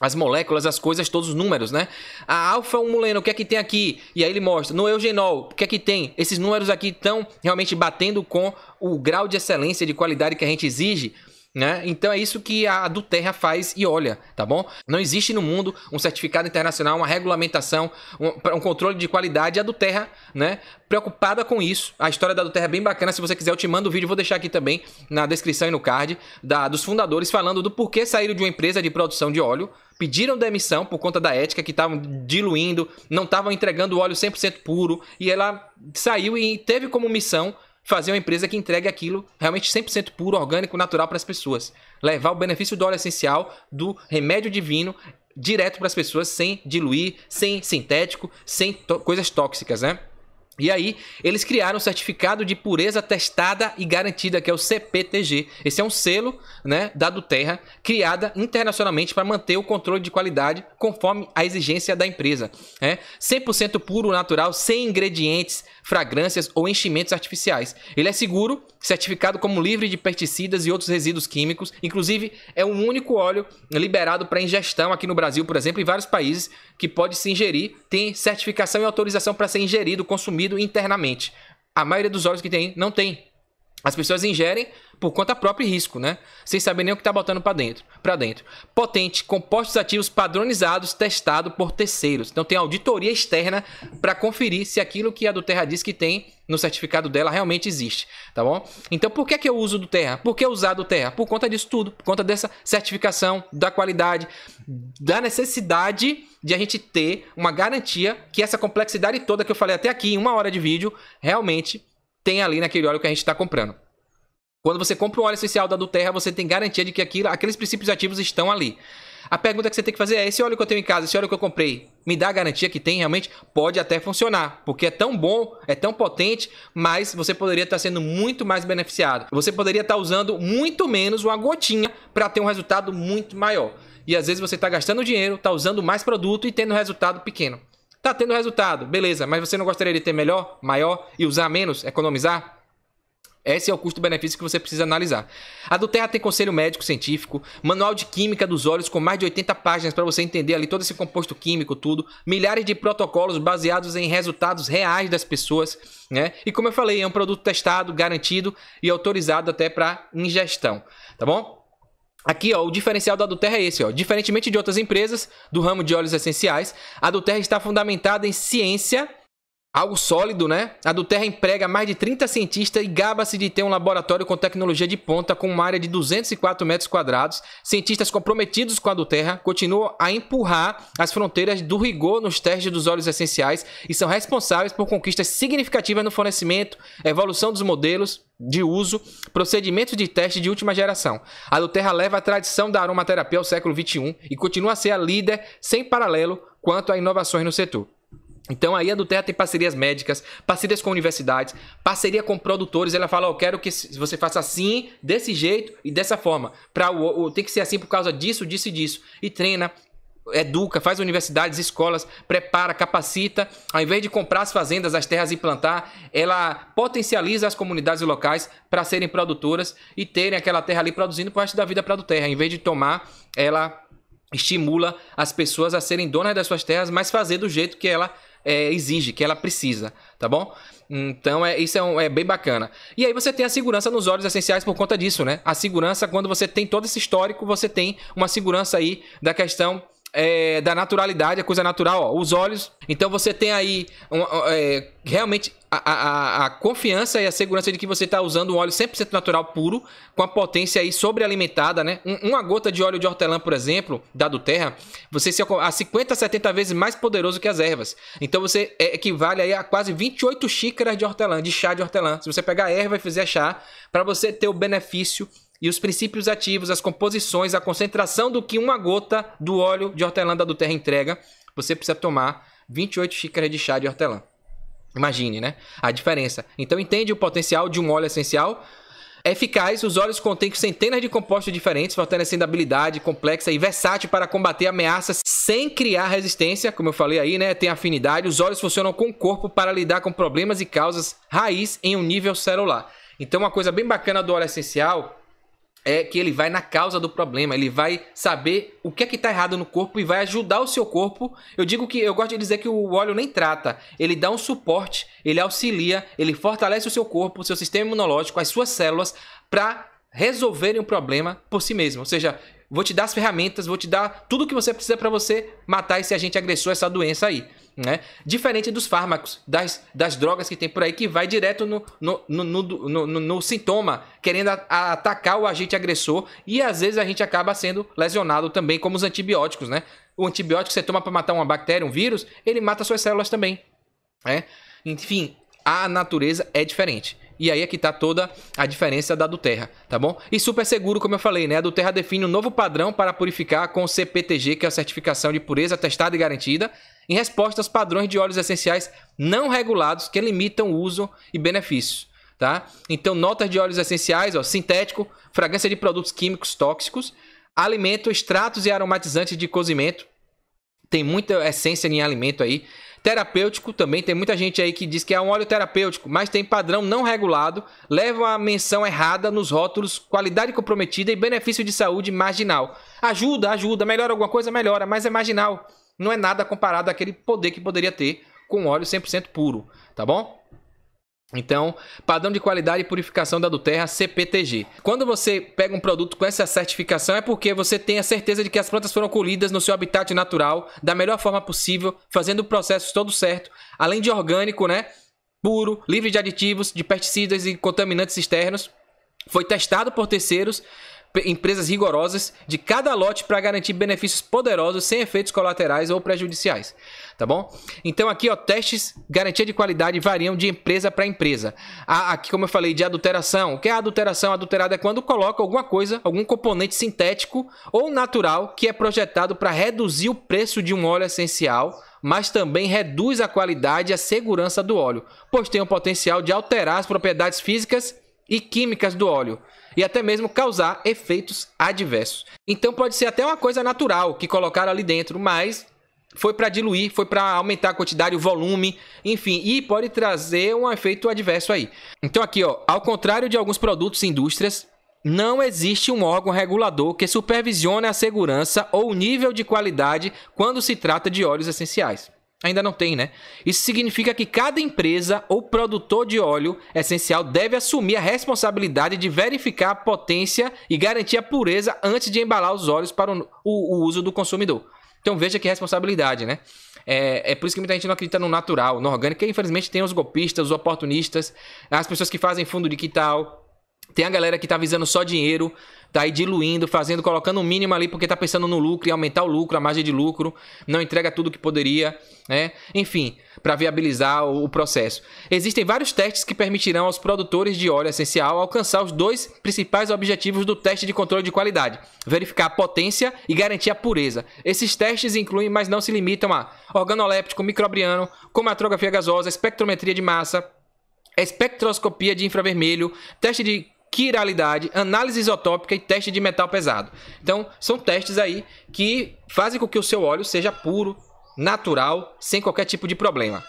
as moléculas, as coisas, todos os números, né? A alfa-humuleno, o que é que tem aqui? E aí ele mostra. No eugenol, o que é que tem? Esses números aqui estão realmente batendo com o grau de excelência, de qualidade que a gente exige né? Então é isso que a do Terra faz e olha, tá bom? Não existe no mundo um certificado internacional, uma regulamentação, um, um controle de qualidade. A do Terra, né? Preocupada com isso. A história da do Terra é bem bacana. Se você quiser, eu te mando o vídeo. Vou deixar aqui também na descrição e no card da, dos fundadores falando do porquê saíram de uma empresa de produção de óleo, pediram demissão por conta da ética, que estavam diluindo, não estavam entregando óleo 100% puro, e ela saiu e teve como missão fazer uma empresa que entregue aquilo realmente 100% puro, orgânico, natural para as pessoas. Levar o benefício do óleo essencial, do remédio divino, direto para as pessoas, sem diluir, sem sintético, sem coisas tóxicas, né? E aí, eles criaram o certificado de pureza testada e garantida, que é o CPTG. Esse é um selo né, da Duterra, criada internacionalmente para manter o controle de qualidade conforme a exigência da empresa. É 100% puro, natural, sem ingredientes, fragrâncias ou enchimentos artificiais. Ele é seguro, certificado como livre de pesticidas e outros resíduos químicos. Inclusive, é o um único óleo liberado para ingestão aqui no Brasil, por exemplo, e vários países que pode se ingerir. Tem certificação e autorização para ser ingerido, consumido internamente. A maioria dos olhos que tem não tem. As pessoas ingerem por conta própria e risco, né? Sem saber nem o que está botando para dentro, para dentro. Potente, compostos ativos padronizados, testado por terceiros. Então tem auditoria externa para conferir se aquilo que a do Terra diz que tem no certificado dela realmente existe, tá bom? Então por que que eu uso do Terra? Por que usar do Terra? Por conta disso tudo, por conta dessa certificação, da qualidade, da necessidade de a gente ter uma garantia que essa complexidade toda que eu falei até aqui em uma hora de vídeo realmente tem ali naquele óleo que a gente está comprando. Quando você compra um óleo essencial da Duterra, você tem garantia de que aquilo, aqueles princípios ativos estão ali. A pergunta que você tem que fazer é: esse óleo que eu tenho em casa, esse óleo que eu comprei, me dá a garantia que tem realmente? Pode até funcionar, porque é tão bom, é tão potente, mas você poderia estar sendo muito mais beneficiado. Você poderia estar usando muito menos uma gotinha para ter um resultado muito maior. E às vezes você está gastando dinheiro, está usando mais produto e tendo resultado pequeno. Tá tendo resultado, beleza, mas você não gostaria de ter melhor, maior e usar menos, economizar? Esse é o custo-benefício que você precisa analisar. A do Terra tem conselho médico-científico, manual de química dos olhos com mais de 80 páginas para você entender ali todo esse composto químico, tudo, milhares de protocolos baseados em resultados reais das pessoas, né? E como eu falei, é um produto testado, garantido e autorizado até para ingestão, tá bom? Aqui, ó, o diferencial da Duterra é esse, ó. Diferentemente de outras empresas do ramo de óleos essenciais, a Duterra está fundamentada em ciência algo sólido, né? A do Terra emprega mais de 30 cientistas e gaba-se de ter um laboratório com tecnologia de ponta com uma área de 204 metros quadrados. Cientistas comprometidos com a do Terra continuam a empurrar as fronteiras do rigor nos testes dos óleos essenciais e são responsáveis por conquistas significativas no fornecimento, evolução dos modelos de uso, procedimentos de teste de última geração. A do Terra leva a tradição da aromaterapia ao século XXI e continua a ser a líder sem paralelo quanto a inovações no setor. Então aí a do Terra tem parcerias médicas, parcerias com universidades, parceria com produtores. Ela fala: eu quero que você faça assim, desse jeito e dessa forma. Para o, o tem que ser assim por causa disso, disso e disso. E treina, educa, faz universidades, escolas, prepara, capacita. Ao invés de comprar as fazendas, as terras e plantar, ela potencializa as comunidades locais para serem produtoras e terem aquela terra ali produzindo parte da vida para a terra. Em vez de tomar, ela estimula as pessoas a serem donas das suas terras, mas fazer do jeito que ela é, exige, que ela precisa, tá bom? Então, é, isso é, um, é, bem bacana. E aí você tem a segurança nos óleos essenciais por conta disso, né? A segurança, quando você tem todo esse histórico, você tem uma segurança aí da questão é, da naturalidade, a é coisa natural, ó, os olhos. Então você tem aí um, é, realmente a, a, a, confiança e a segurança de que você está usando um óleo 100% natural puro, com a potência aí sobrealimentada, né? Um, uma gota de óleo de hortelã, por exemplo, da do Terra, você se a 50, 70 vezes mais poderoso que as ervas. Então você é, equivale aí a quase 28 xícaras de hortelã, de chá de hortelã. Se você pegar a erva e fizer chá, para você ter o benefício e os princípios ativos, as composições, a concentração do que uma gota do óleo de hortelã da Terra entrega, você precisa tomar 28 xícaras de chá de hortelã. Imagine, né? A diferença. Então entende o potencial de um óleo essencial é eficaz, os óleos contêm centenas de compostos diferentes, fortalecendo a habilidade complexa e versátil para combater ameaças sem criar resistência, como eu falei aí, né? Tem afinidade. Os óleos funcionam com o corpo para lidar com problemas e causas raiz em um nível celular. Então, uma coisa bem bacana do óleo essencial é que ele vai na causa do problema, ele vai saber o que é que tá errado no corpo e vai ajudar o seu corpo. Eu digo que eu gosto de dizer que o óleo nem trata, ele dá um suporte, ele auxilia, ele fortalece o seu corpo, o seu sistema imunológico, as suas células para resolverem o problema por si mesmo. Ou seja, vou te dar as ferramentas, vou te dar tudo o que você precisa para você matar esse agente agressor, essa doença aí. Né? Diferente dos fármacos, das, das drogas que tem por aí, que vai direto no, no, no, no, no sintoma, querendo a, a atacar o agente agressor, e às vezes a gente acaba sendo lesionado também, como os antibióticos, né? O antibiótico que você toma para matar uma bactéria, um vírus, ele mata suas células também. Né? Enfim, a natureza é diferente. E aí é que tá toda a diferença da do Terra, tá bom? E super seguro, como eu falei, né? A do Terra define um novo padrão para purificar com o CPTG, que é a certificação de pureza testada e garantida, em resposta aos padrões de óleos essenciais não regulados que limitam o uso e benefícios. Tá? Então, notas de óleos essenciais, ó, sintético, fragrância de produtos químicos tóxicos, alimento, extratos e aromatizantes de cozimento. Tem muita essência em alimento aí. Terapêutico também, tem muita gente aí que diz que é um óleo terapêutico, mas tem padrão não regulado, leva a menção errada nos rótulos, qualidade comprometida e benefício de saúde marginal. Ajuda, ajuda, melhora alguma coisa, melhora, mas é marginal não é nada comparado àquele poder que poderia ter com óleo 100% puro, tá bom? Então, padrão de qualidade e purificação da Duterra CPTG. Quando você pega um produto com essa certificação é porque você tem a certeza de que as plantas foram colhidas no seu habitat natural, da melhor forma possível, fazendo o processo todo certo, além de orgânico, né? Puro, livre de aditivos, de pesticidas e contaminantes externos. Foi testado por terceiros empresas rigorosas de cada lote para garantir benefícios poderosos sem efeitos colaterais ou prejudiciais, tá bom? Então aqui, ó, testes, garantia de qualidade variam de empresa para empresa. aqui, como eu falei, de adulteração. O que é adulteração? Adulterada é quando coloca alguma coisa, algum componente sintético ou natural que é projetado para reduzir o preço de um óleo essencial mas também reduz a qualidade e a segurança do óleo, pois tem o potencial de alterar as propriedades físicas e químicas do óleo, e até mesmo causar efeitos adversos. Então pode ser até uma coisa natural que colocaram ali dentro, mas foi para diluir, foi para aumentar a quantidade, o volume, enfim, e pode trazer um efeito adverso aí. Então aqui, ó, ao contrário de alguns produtos e indústrias, não existe um órgão regulador que supervisione a segurança ou o nível de qualidade quando se trata de óleos essenciais. Ainda não tem, né? Isso significa que cada empresa ou produtor de óleo essencial deve assumir a responsabilidade de verificar a potência e garantir a pureza antes de embalar os óleos para o, o, o uso do consumidor. Então veja que responsabilidade, né? É, é, por isso que muita gente não acredita no natural, no orgânico, que infelizmente tem os golpistas, os oportunistas, as pessoas que fazem fundo de quintal, tem a galera que tá visando só dinheiro tá aí diluindo, fazendo, colocando um mínimo ali porque tá pensando no lucro e aumentar o lucro, a margem de lucro, não entrega tudo que poderia, né? Enfim, para viabilizar o, o, processo. Existem vários testes que permitirão aos produtores de óleo essencial alcançar os dois principais objetivos do teste de controle de qualidade: verificar a potência e garantir a pureza. Esses testes incluem, mas não se limitam a organoléptico, microbiano, cromatografia gasosa, espectrometria de massa, espectroscopia de infravermelho, teste de quiralidade, análise isotópica e teste de metal pesado. Então, são testes aí que fazem com que o seu óleo seja puro, natural, sem qualquer tipo de problema.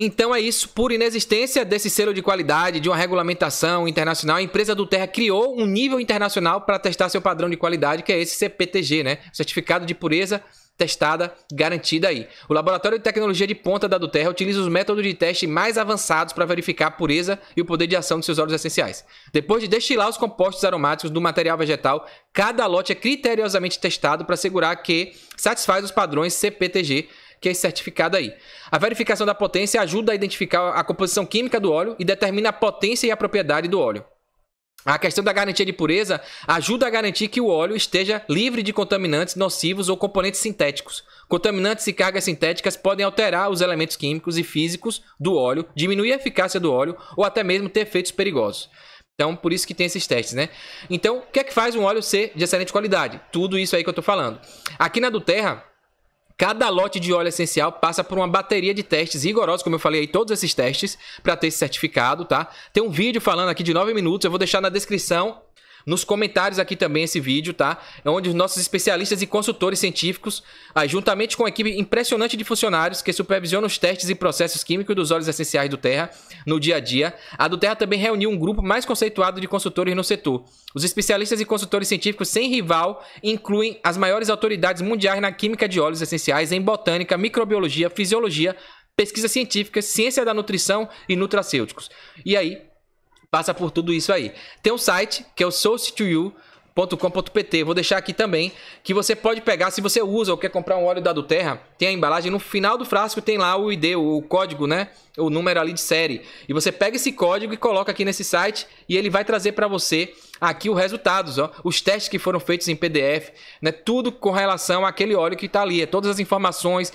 Então é isso, por inexistência desse selo de qualidade, de uma regulamentação internacional, a empresa do Terra criou um nível internacional para testar seu padrão de qualidade, que é esse CPTG, né? Certificado de Pureza testada, garantida aí. O Laboratório de Tecnologia de Ponta da Duterra utiliza os métodos de teste mais avançados para verificar a pureza e o poder de ação de seus óleos essenciais. Depois de destilar os compostos aromáticos do material vegetal, cada lote é criteriosamente testado para assegurar que satisfaz os padrões CPTG que é certificado aí. A verificação da potência ajuda a identificar a composição química do óleo e determina a potência e a propriedade do óleo. A questão da garantia de pureza ajuda a garantir que o óleo esteja livre de contaminantes nocivos ou componentes sintéticos. Contaminantes e cargas sintéticas podem alterar os elementos químicos e físicos do óleo, diminuir a eficácia do óleo ou até mesmo ter efeitos perigosos. Então, por isso que tem esses testes, né? Então, o que é que faz um óleo ser de excelente qualidade? Tudo isso aí que eu tô falando. Aqui na Duterra, Terra, Cada lote de óleo essencial passa por uma bateria de testes rigorosos, como eu falei aí, todos esses testes, para ter esse certificado, tá? Tem um vídeo falando aqui de 9 minutos, eu vou deixar na descrição nos comentários aqui também esse vídeo, tá? é Onde os nossos especialistas e consultores científicos, ah, juntamente com a equipe impressionante de funcionários que supervisionam os testes e processos químicos dos óleos essenciais do Terra no dia a dia, a do Terra também reuniu um grupo mais conceituado de consultores no setor. Os especialistas e consultores científicos sem rival incluem as maiores autoridades mundiais na química de óleos essenciais, em botânica, microbiologia, fisiologia, pesquisa científica, ciência da nutrição e nutracêuticos. E aí, passa por tudo isso aí. Tem um site que é o source Vou deixar aqui também que você pode pegar, se você usa ou quer comprar um óleo da Duterra, tem a embalagem no final do frasco tem lá o ID, o código, né? O número ali de série. E você pega esse código e coloca aqui nesse site e ele vai trazer para você aqui os resultados, ó, os testes que foram feitos em PDF, né? Tudo com relação àquele óleo que está ali, é todas as informações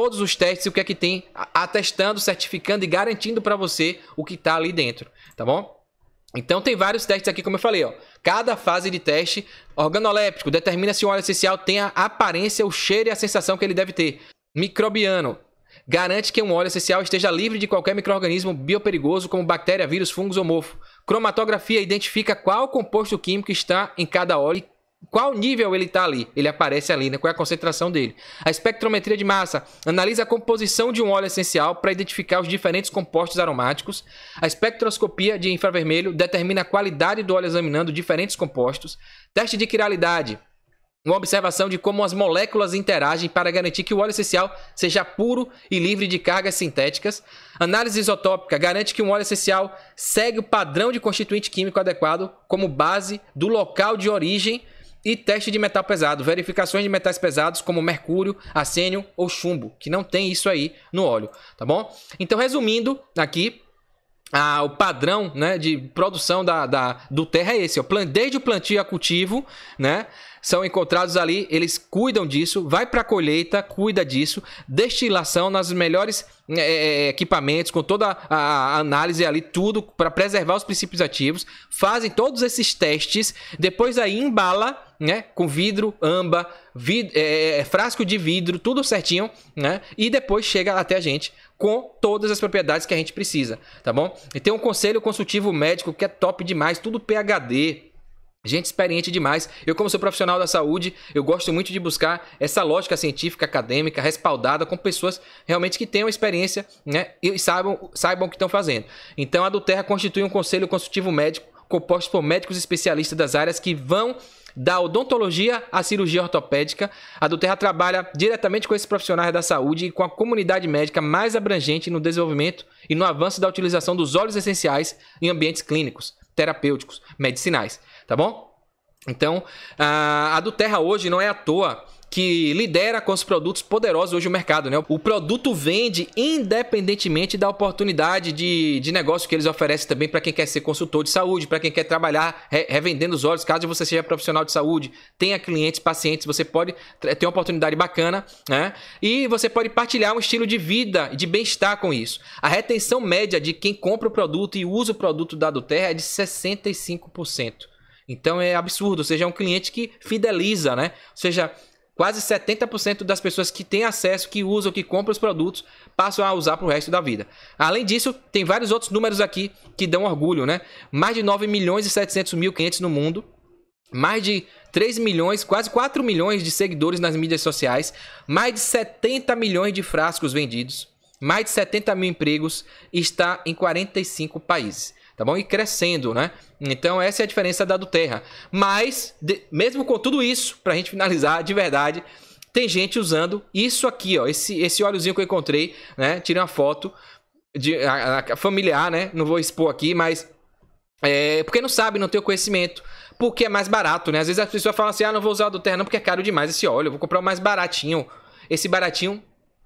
todos os testes e o que é que tem, atestando, certificando e garantindo para você o que está ali dentro, tá bom? Então tem vários testes aqui, como eu falei, ó. Cada fase de teste organoléptico determina se um óleo essencial tem a aparência, o cheiro e a sensação que ele deve ter. Microbiano garante que um óleo essencial esteja livre de qualquer microorganismo bioperigoso, como bactéria, vírus, fungos ou mofo. Cromatografia identifica qual composto químico está em cada óleo e qual nível ele está ali? Ele aparece ali, né? Qual é a concentração dele? A espectrometria de massa analisa a composição de um óleo essencial para identificar os diferentes compostos aromáticos. A espectroscopia de infravermelho determina a qualidade do óleo examinando diferentes compostos. Teste de quiralidade, uma observação de como as moléculas interagem para garantir que o óleo essencial seja puro e livre de cargas sintéticas. Análise isotópica garante que um óleo essencial segue o padrão de constituinte químico adequado como base do local de origem e teste de metal pesado, verificações de metais pesados como mercúrio, arsênio ou chumbo, que não tem isso aí no óleo, tá bom? Então, resumindo aqui, o padrão né, de produção da, da, do terra é esse. Ó. Desde o plantio a cultivo, né, são encontrados ali, eles cuidam disso, vai para a colheita, cuida disso, destilação nas melhores é, é, é, equipamentos, com toda a, análise ali, tudo para preservar os princípios ativos, fazem todos esses testes, depois aí embala, né, com vidro, amba, vid é, é, frasco de vidro, tudo certinho, né, e depois chega até a gente com todas as propriedades que a gente precisa, tá bom? E tem um conselho consultivo médico que é top demais, tudo PHD, Gente experiente demais. Eu, como sou profissional da saúde, eu gosto muito de buscar essa lógica científica, acadêmica, respaldada com pessoas realmente que tenham experiência né, e saibam, saibam o que estão fazendo. Então, a do Terra constitui um conselho consultivo médico composto por médicos especialistas das áreas que vão da odontologia à cirurgia ortopédica. A do Terra trabalha diretamente com esses profissionais da saúde e com a comunidade médica mais abrangente no desenvolvimento e no avanço da utilização dos óleos essenciais em ambientes clínicos, terapêuticos, medicinais tá bom? Então, a, a do Terra hoje não é à toa que lidera com os produtos poderosos hoje o mercado, né? O produto vende independentemente da oportunidade de, de negócio que eles oferecem também para quem quer ser consultor de saúde, para quem quer trabalhar revendendo os olhos, caso você seja profissional de saúde, tenha clientes, pacientes, você pode ter uma oportunidade bacana, né? E você pode partilhar um estilo de vida, e de bem-estar com isso. A retenção média de quem compra o produto e usa o produto da Terra é de 65%. Então é absurdo, ou seja, é um cliente que fideliza, né? Ou seja, quase 70% das pessoas que têm acesso, que usam, que compram os produtos, passam a usar para o resto da vida. Além disso, tem vários outros números aqui que dão orgulho, né? Mais de 9 milhões e 700 mil clientes no mundo, mais de 3 milhões, quase 4 milhões de seguidores nas mídias sociais, mais de 70 milhões de frascos vendidos, mais de 70 mil empregos, está em 45 países tá bom? E crescendo, né? Então essa é a diferença da do Terra. Mas, de, mesmo com tudo isso, pra gente finalizar de verdade, tem gente usando isso aqui, ó, esse, esse óleozinho que eu encontrei, né? Tirei uma foto de a, a familiar, né? Não vou expor aqui, mas é, porque não sabe, não tem o conhecimento. Porque é mais barato, né? Às vezes as pessoas falam assim: ah, não vou usar o do Terra não, porque é caro demais esse óleo, eu vou comprar o mais baratinho. Esse baratinho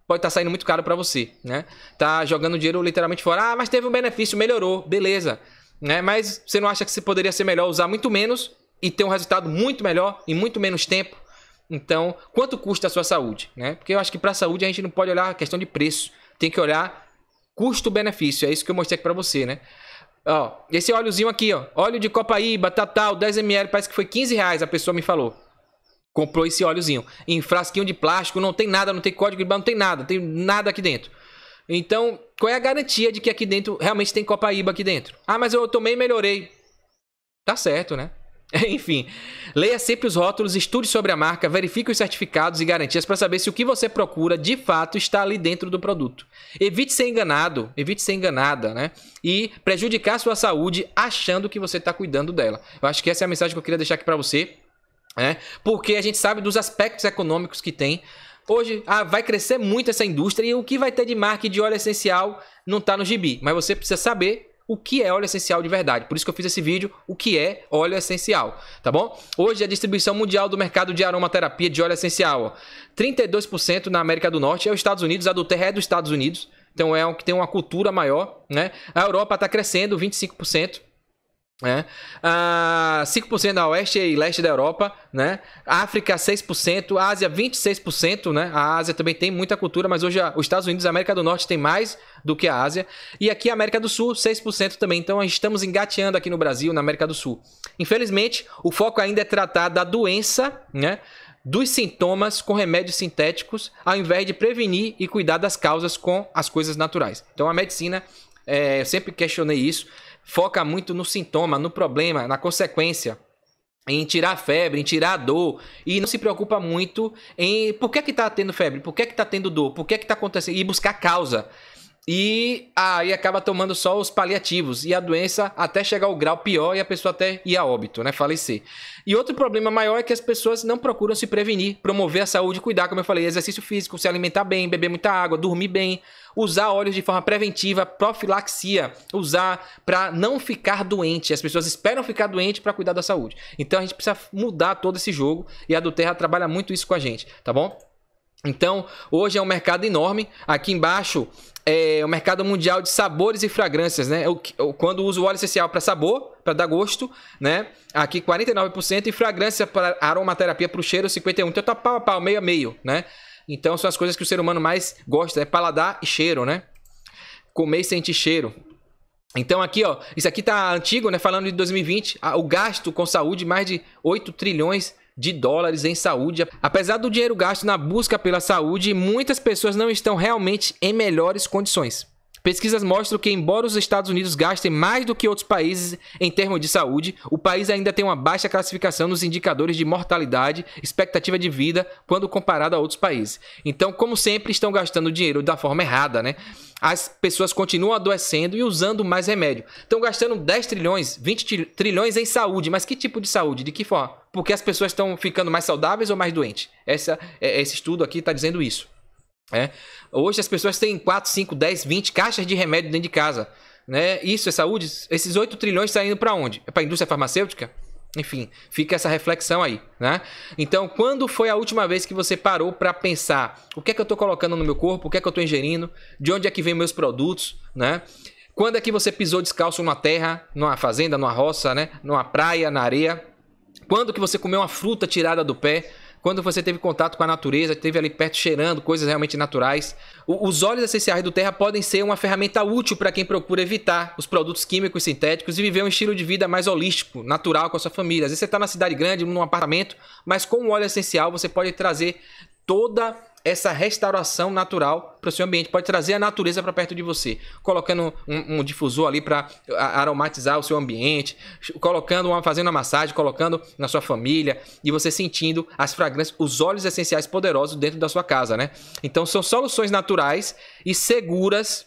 pode estar tá saindo muito caro para você, né? Tá jogando dinheiro literalmente fora. Ah, mas teve um benefício, melhorou, beleza. Né? Mas você não acha que se poderia ser melhor usar muito menos e ter um resultado muito melhor em muito menos tempo? Então, quanto custa a sua saúde? Né? Porque eu acho que para a saúde a gente não pode olhar a questão de preço. Tem que olhar custo-benefício. É isso que eu mostrei aqui para você, né? Ó, esse óleozinho aqui, ó. Óleo de copaíba, tatal, 10ml, parece que foi 15 reais, a pessoa me falou comprou esse óleozinho. Em frasquinho de plástico, não tem nada, não tem código de barra, não tem nada, não tem nada aqui dentro. Então, qual é a garantia de que aqui dentro realmente tem Copaíba aqui dentro? Ah, mas eu tomei e melhorei. Tá certo, né? Enfim, leia sempre os rótulos, estude sobre a marca, verifique os certificados e garantias para saber se o que você procura de fato está ali dentro do produto. Evite ser enganado, evite ser enganada, né? E prejudicar sua saúde achando que você está cuidando dela. Eu acho que essa é a mensagem que eu queria deixar aqui para você né? Porque a gente sabe dos aspectos econômicos que tem. Hoje ah, vai crescer muito essa indústria e o que vai ter de marca e de óleo essencial não está no gibi. Mas você precisa saber o que é óleo essencial de verdade. Por isso que eu fiz esse vídeo, o que é óleo essencial, tá bom? Hoje a distribuição mundial do mercado de aromaterapia de óleo essencial, ó, 32% na América do Norte é os Estados Unidos, a do Terra é dos Estados Unidos, então é um que tem uma cultura maior, né? A Europa está crescendo 25%. Né? Ah, 5% da oeste e leste da Europa, né? África 6%, Ásia 26%, né? A Ásia também tem muita cultura, mas hoje a, os Estados Unidos, a América do Norte tem mais do que a Ásia. E aqui a América do Sul, 6% também. Então estamos engateando aqui no Brasil, na América do Sul. Infelizmente, o foco ainda é tratar da doença, né? dos sintomas com remédios sintéticos, ao invés de prevenir e cuidar das causas com as coisas naturais. Então a medicina, é, eu sempre questionei isso, foca muito no sintoma, no problema, na consequência em tirar a febre, em tirar a dor, e não se preocupa muito em por que que tá tendo febre, por que que tá tendo dor, por que que tá acontecendo, e buscar a causa. E aí acaba tomando só os paliativos. E a doença até chegar ao grau pior e a pessoa até ir a óbito, né? Falecer. E outro problema maior é que as pessoas não procuram se prevenir, promover a saúde, cuidar, como eu falei, exercício físico, se alimentar bem, beber muita água, dormir bem, usar óleos de forma preventiva, profilaxia, usar para não ficar doente. As pessoas esperam ficar doente para cuidar da saúde. Então a gente precisa mudar todo esse jogo e a do Terra trabalha muito isso com a gente, tá bom? Então, hoje é um mercado enorme. Aqui embaixo é o mercado mundial de sabores e fragrâncias, né? Quando uso óleo essencial para sabor, para dar gosto, né? Aqui 49% e fragrância para aromaterapia para o cheiro 51. Então tá pau a pau, meio a meio, né? Então são as coisas que o ser humano mais gosta, é paladar e cheiro, né? Comer e sentir cheiro. Então aqui, ó, isso aqui tá antigo, né? Falando de 2020, o gasto com saúde mais de 8 trilhões de dólares em saúde. Apesar do dinheiro gasto na busca pela saúde, muitas pessoas não estão realmente em melhores condições. Pesquisas mostram que, embora os Estados Unidos gastem mais do que outros países em termos de saúde, o país ainda tem uma baixa classificação nos indicadores de mortalidade, expectativa de vida, quando comparado a outros países. Então, como sempre, estão gastando dinheiro da forma errada, né? As pessoas continuam adoecendo e usando mais remédio. Estão gastando 10 trilhões, 20 trilhões em saúde, mas que tipo de saúde? De que forma? Porque as pessoas estão ficando mais saudáveis ou mais doentes? Essa, é, esse estudo aqui está dizendo isso. É. Hoje as pessoas têm 4, 5, 10, 20 caixas de remédio dentro de casa. Né? Isso é saúde? Esses 8 trilhões estão tá indo para onde? É para a indústria farmacêutica? Enfim, fica essa reflexão aí, né? Então, quando foi a última vez que você parou para pensar o que é que eu estou colocando no meu corpo, o que é que eu estou ingerindo, de onde é que vem meus produtos, né? Quando é que você pisou descalço numa terra, numa fazenda, numa roça, né? Numa praia, na areia? Quando que você comeu uma fruta tirada do pé? quando você teve contato com a natureza, teve ali perto cheirando coisas realmente naturais. O, os óleos essenciais do Terra podem ser uma ferramenta útil para quem procura evitar os produtos químicos sintéticos e viver um estilo de vida mais holístico, natural com a sua família. Às vezes você está na cidade grande, num apartamento, mas com o óleo essencial você pode trazer toda essa restauração natural para o seu ambiente. Pode trazer a natureza para perto de você, colocando um, um difusor ali para aromatizar o seu ambiente, colocando uma, fazendo uma massagem, colocando na sua família e você sentindo as fragrâncias, os óleos essenciais poderosos dentro da sua casa, né? Então são soluções naturais e seguras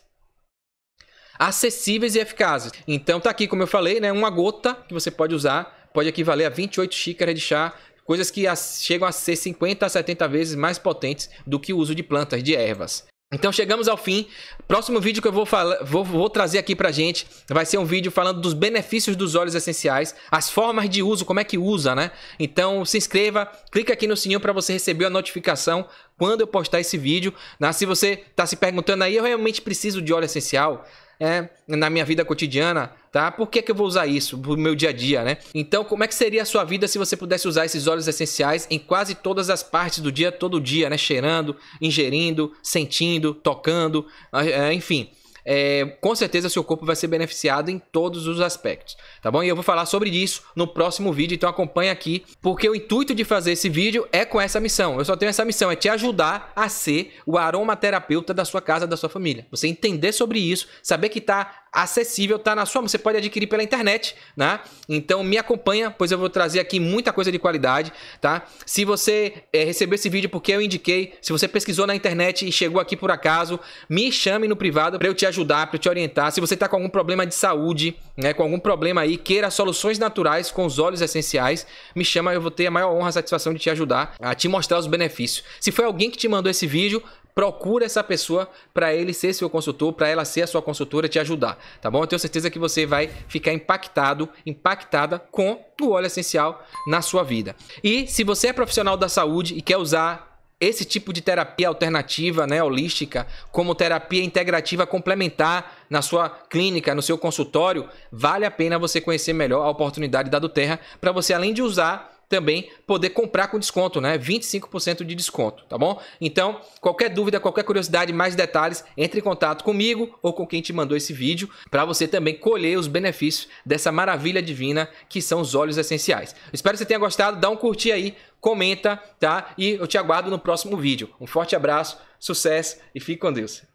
acessíveis e eficazes. Então tá aqui, como eu falei, né, uma gota que você pode usar pode equivaler a 28 xícaras de chá coisas que chegam a ser 50 a 70 vezes mais potentes do que o uso de plantas, de ervas. Então chegamos ao fim. Próximo vídeo que eu vou, falar, vou, vou, trazer aqui pra gente vai ser um vídeo falando dos benefícios dos óleos essenciais, as formas de uso, como é que usa, né? Então se inscreva, clica aqui no sininho para você receber a notificação quando eu postar esse vídeo. Né? Se você está se perguntando aí, eu realmente preciso de óleo essencial é, na minha vida cotidiana? tá? Por que, que eu vou usar isso pro meu dia a dia, né? Então, como é que seria a sua vida se você pudesse usar esses óleos essenciais em quase todas as partes do dia, todo dia, né? Cheirando, ingerindo, sentindo, tocando, eh, eh, enfim. É, com certeza seu corpo vai ser beneficiado em todos os aspectos, tá bom? E eu vou falar sobre isso no próximo vídeo, então acompanha aqui, porque o intuito de fazer esse vídeo é com essa missão. Eu só tenho essa missão, é te ajudar a ser o aromaterapeuta da sua casa, da sua família. Você entender sobre isso, saber que tá acessível, tá na sua mão. Você pode adquirir pela internet, né? Então me acompanha, pois eu vou trazer aqui muita coisa de qualidade, tá? Se você é, recebeu esse vídeo porque eu indiquei, se você pesquisou na internet e chegou aqui por acaso, me chame no privado para eu te ajudar, para te orientar. Se você tá com algum problema de saúde, né, com algum problema aí, queira soluções naturais com os óleos essenciais, me chama, eu vou ter a maior honra e satisfação de te ajudar a te mostrar os benefícios. Se foi alguém que te mandou esse vídeo, procura essa pessoa para ele ser seu consultor, para ela ser a sua consultora te ajudar, tá bom? Eu tenho certeza que você vai ficar impactado, impactada com o óleo essencial na sua vida. E se você é profissional da saúde e quer usar esse tipo de terapia alternativa, né, holística, como terapia integrativa complementar na sua clínica, no seu consultório, vale a pena você conhecer melhor a oportunidade da Duterra para você além de usar também poder comprar com desconto, né? 25% de desconto, tá bom? Então, qualquer dúvida, qualquer curiosidade, mais detalhes, entre em contato comigo ou com quem te mandou esse vídeo para você também colher os benefícios dessa maravilha divina que são os óleos essenciais. Espero que você tenha gostado, dá um curtir aí, comenta, tá? E eu te aguardo no próximo vídeo. Um forte abraço, sucesso e fique com Deus.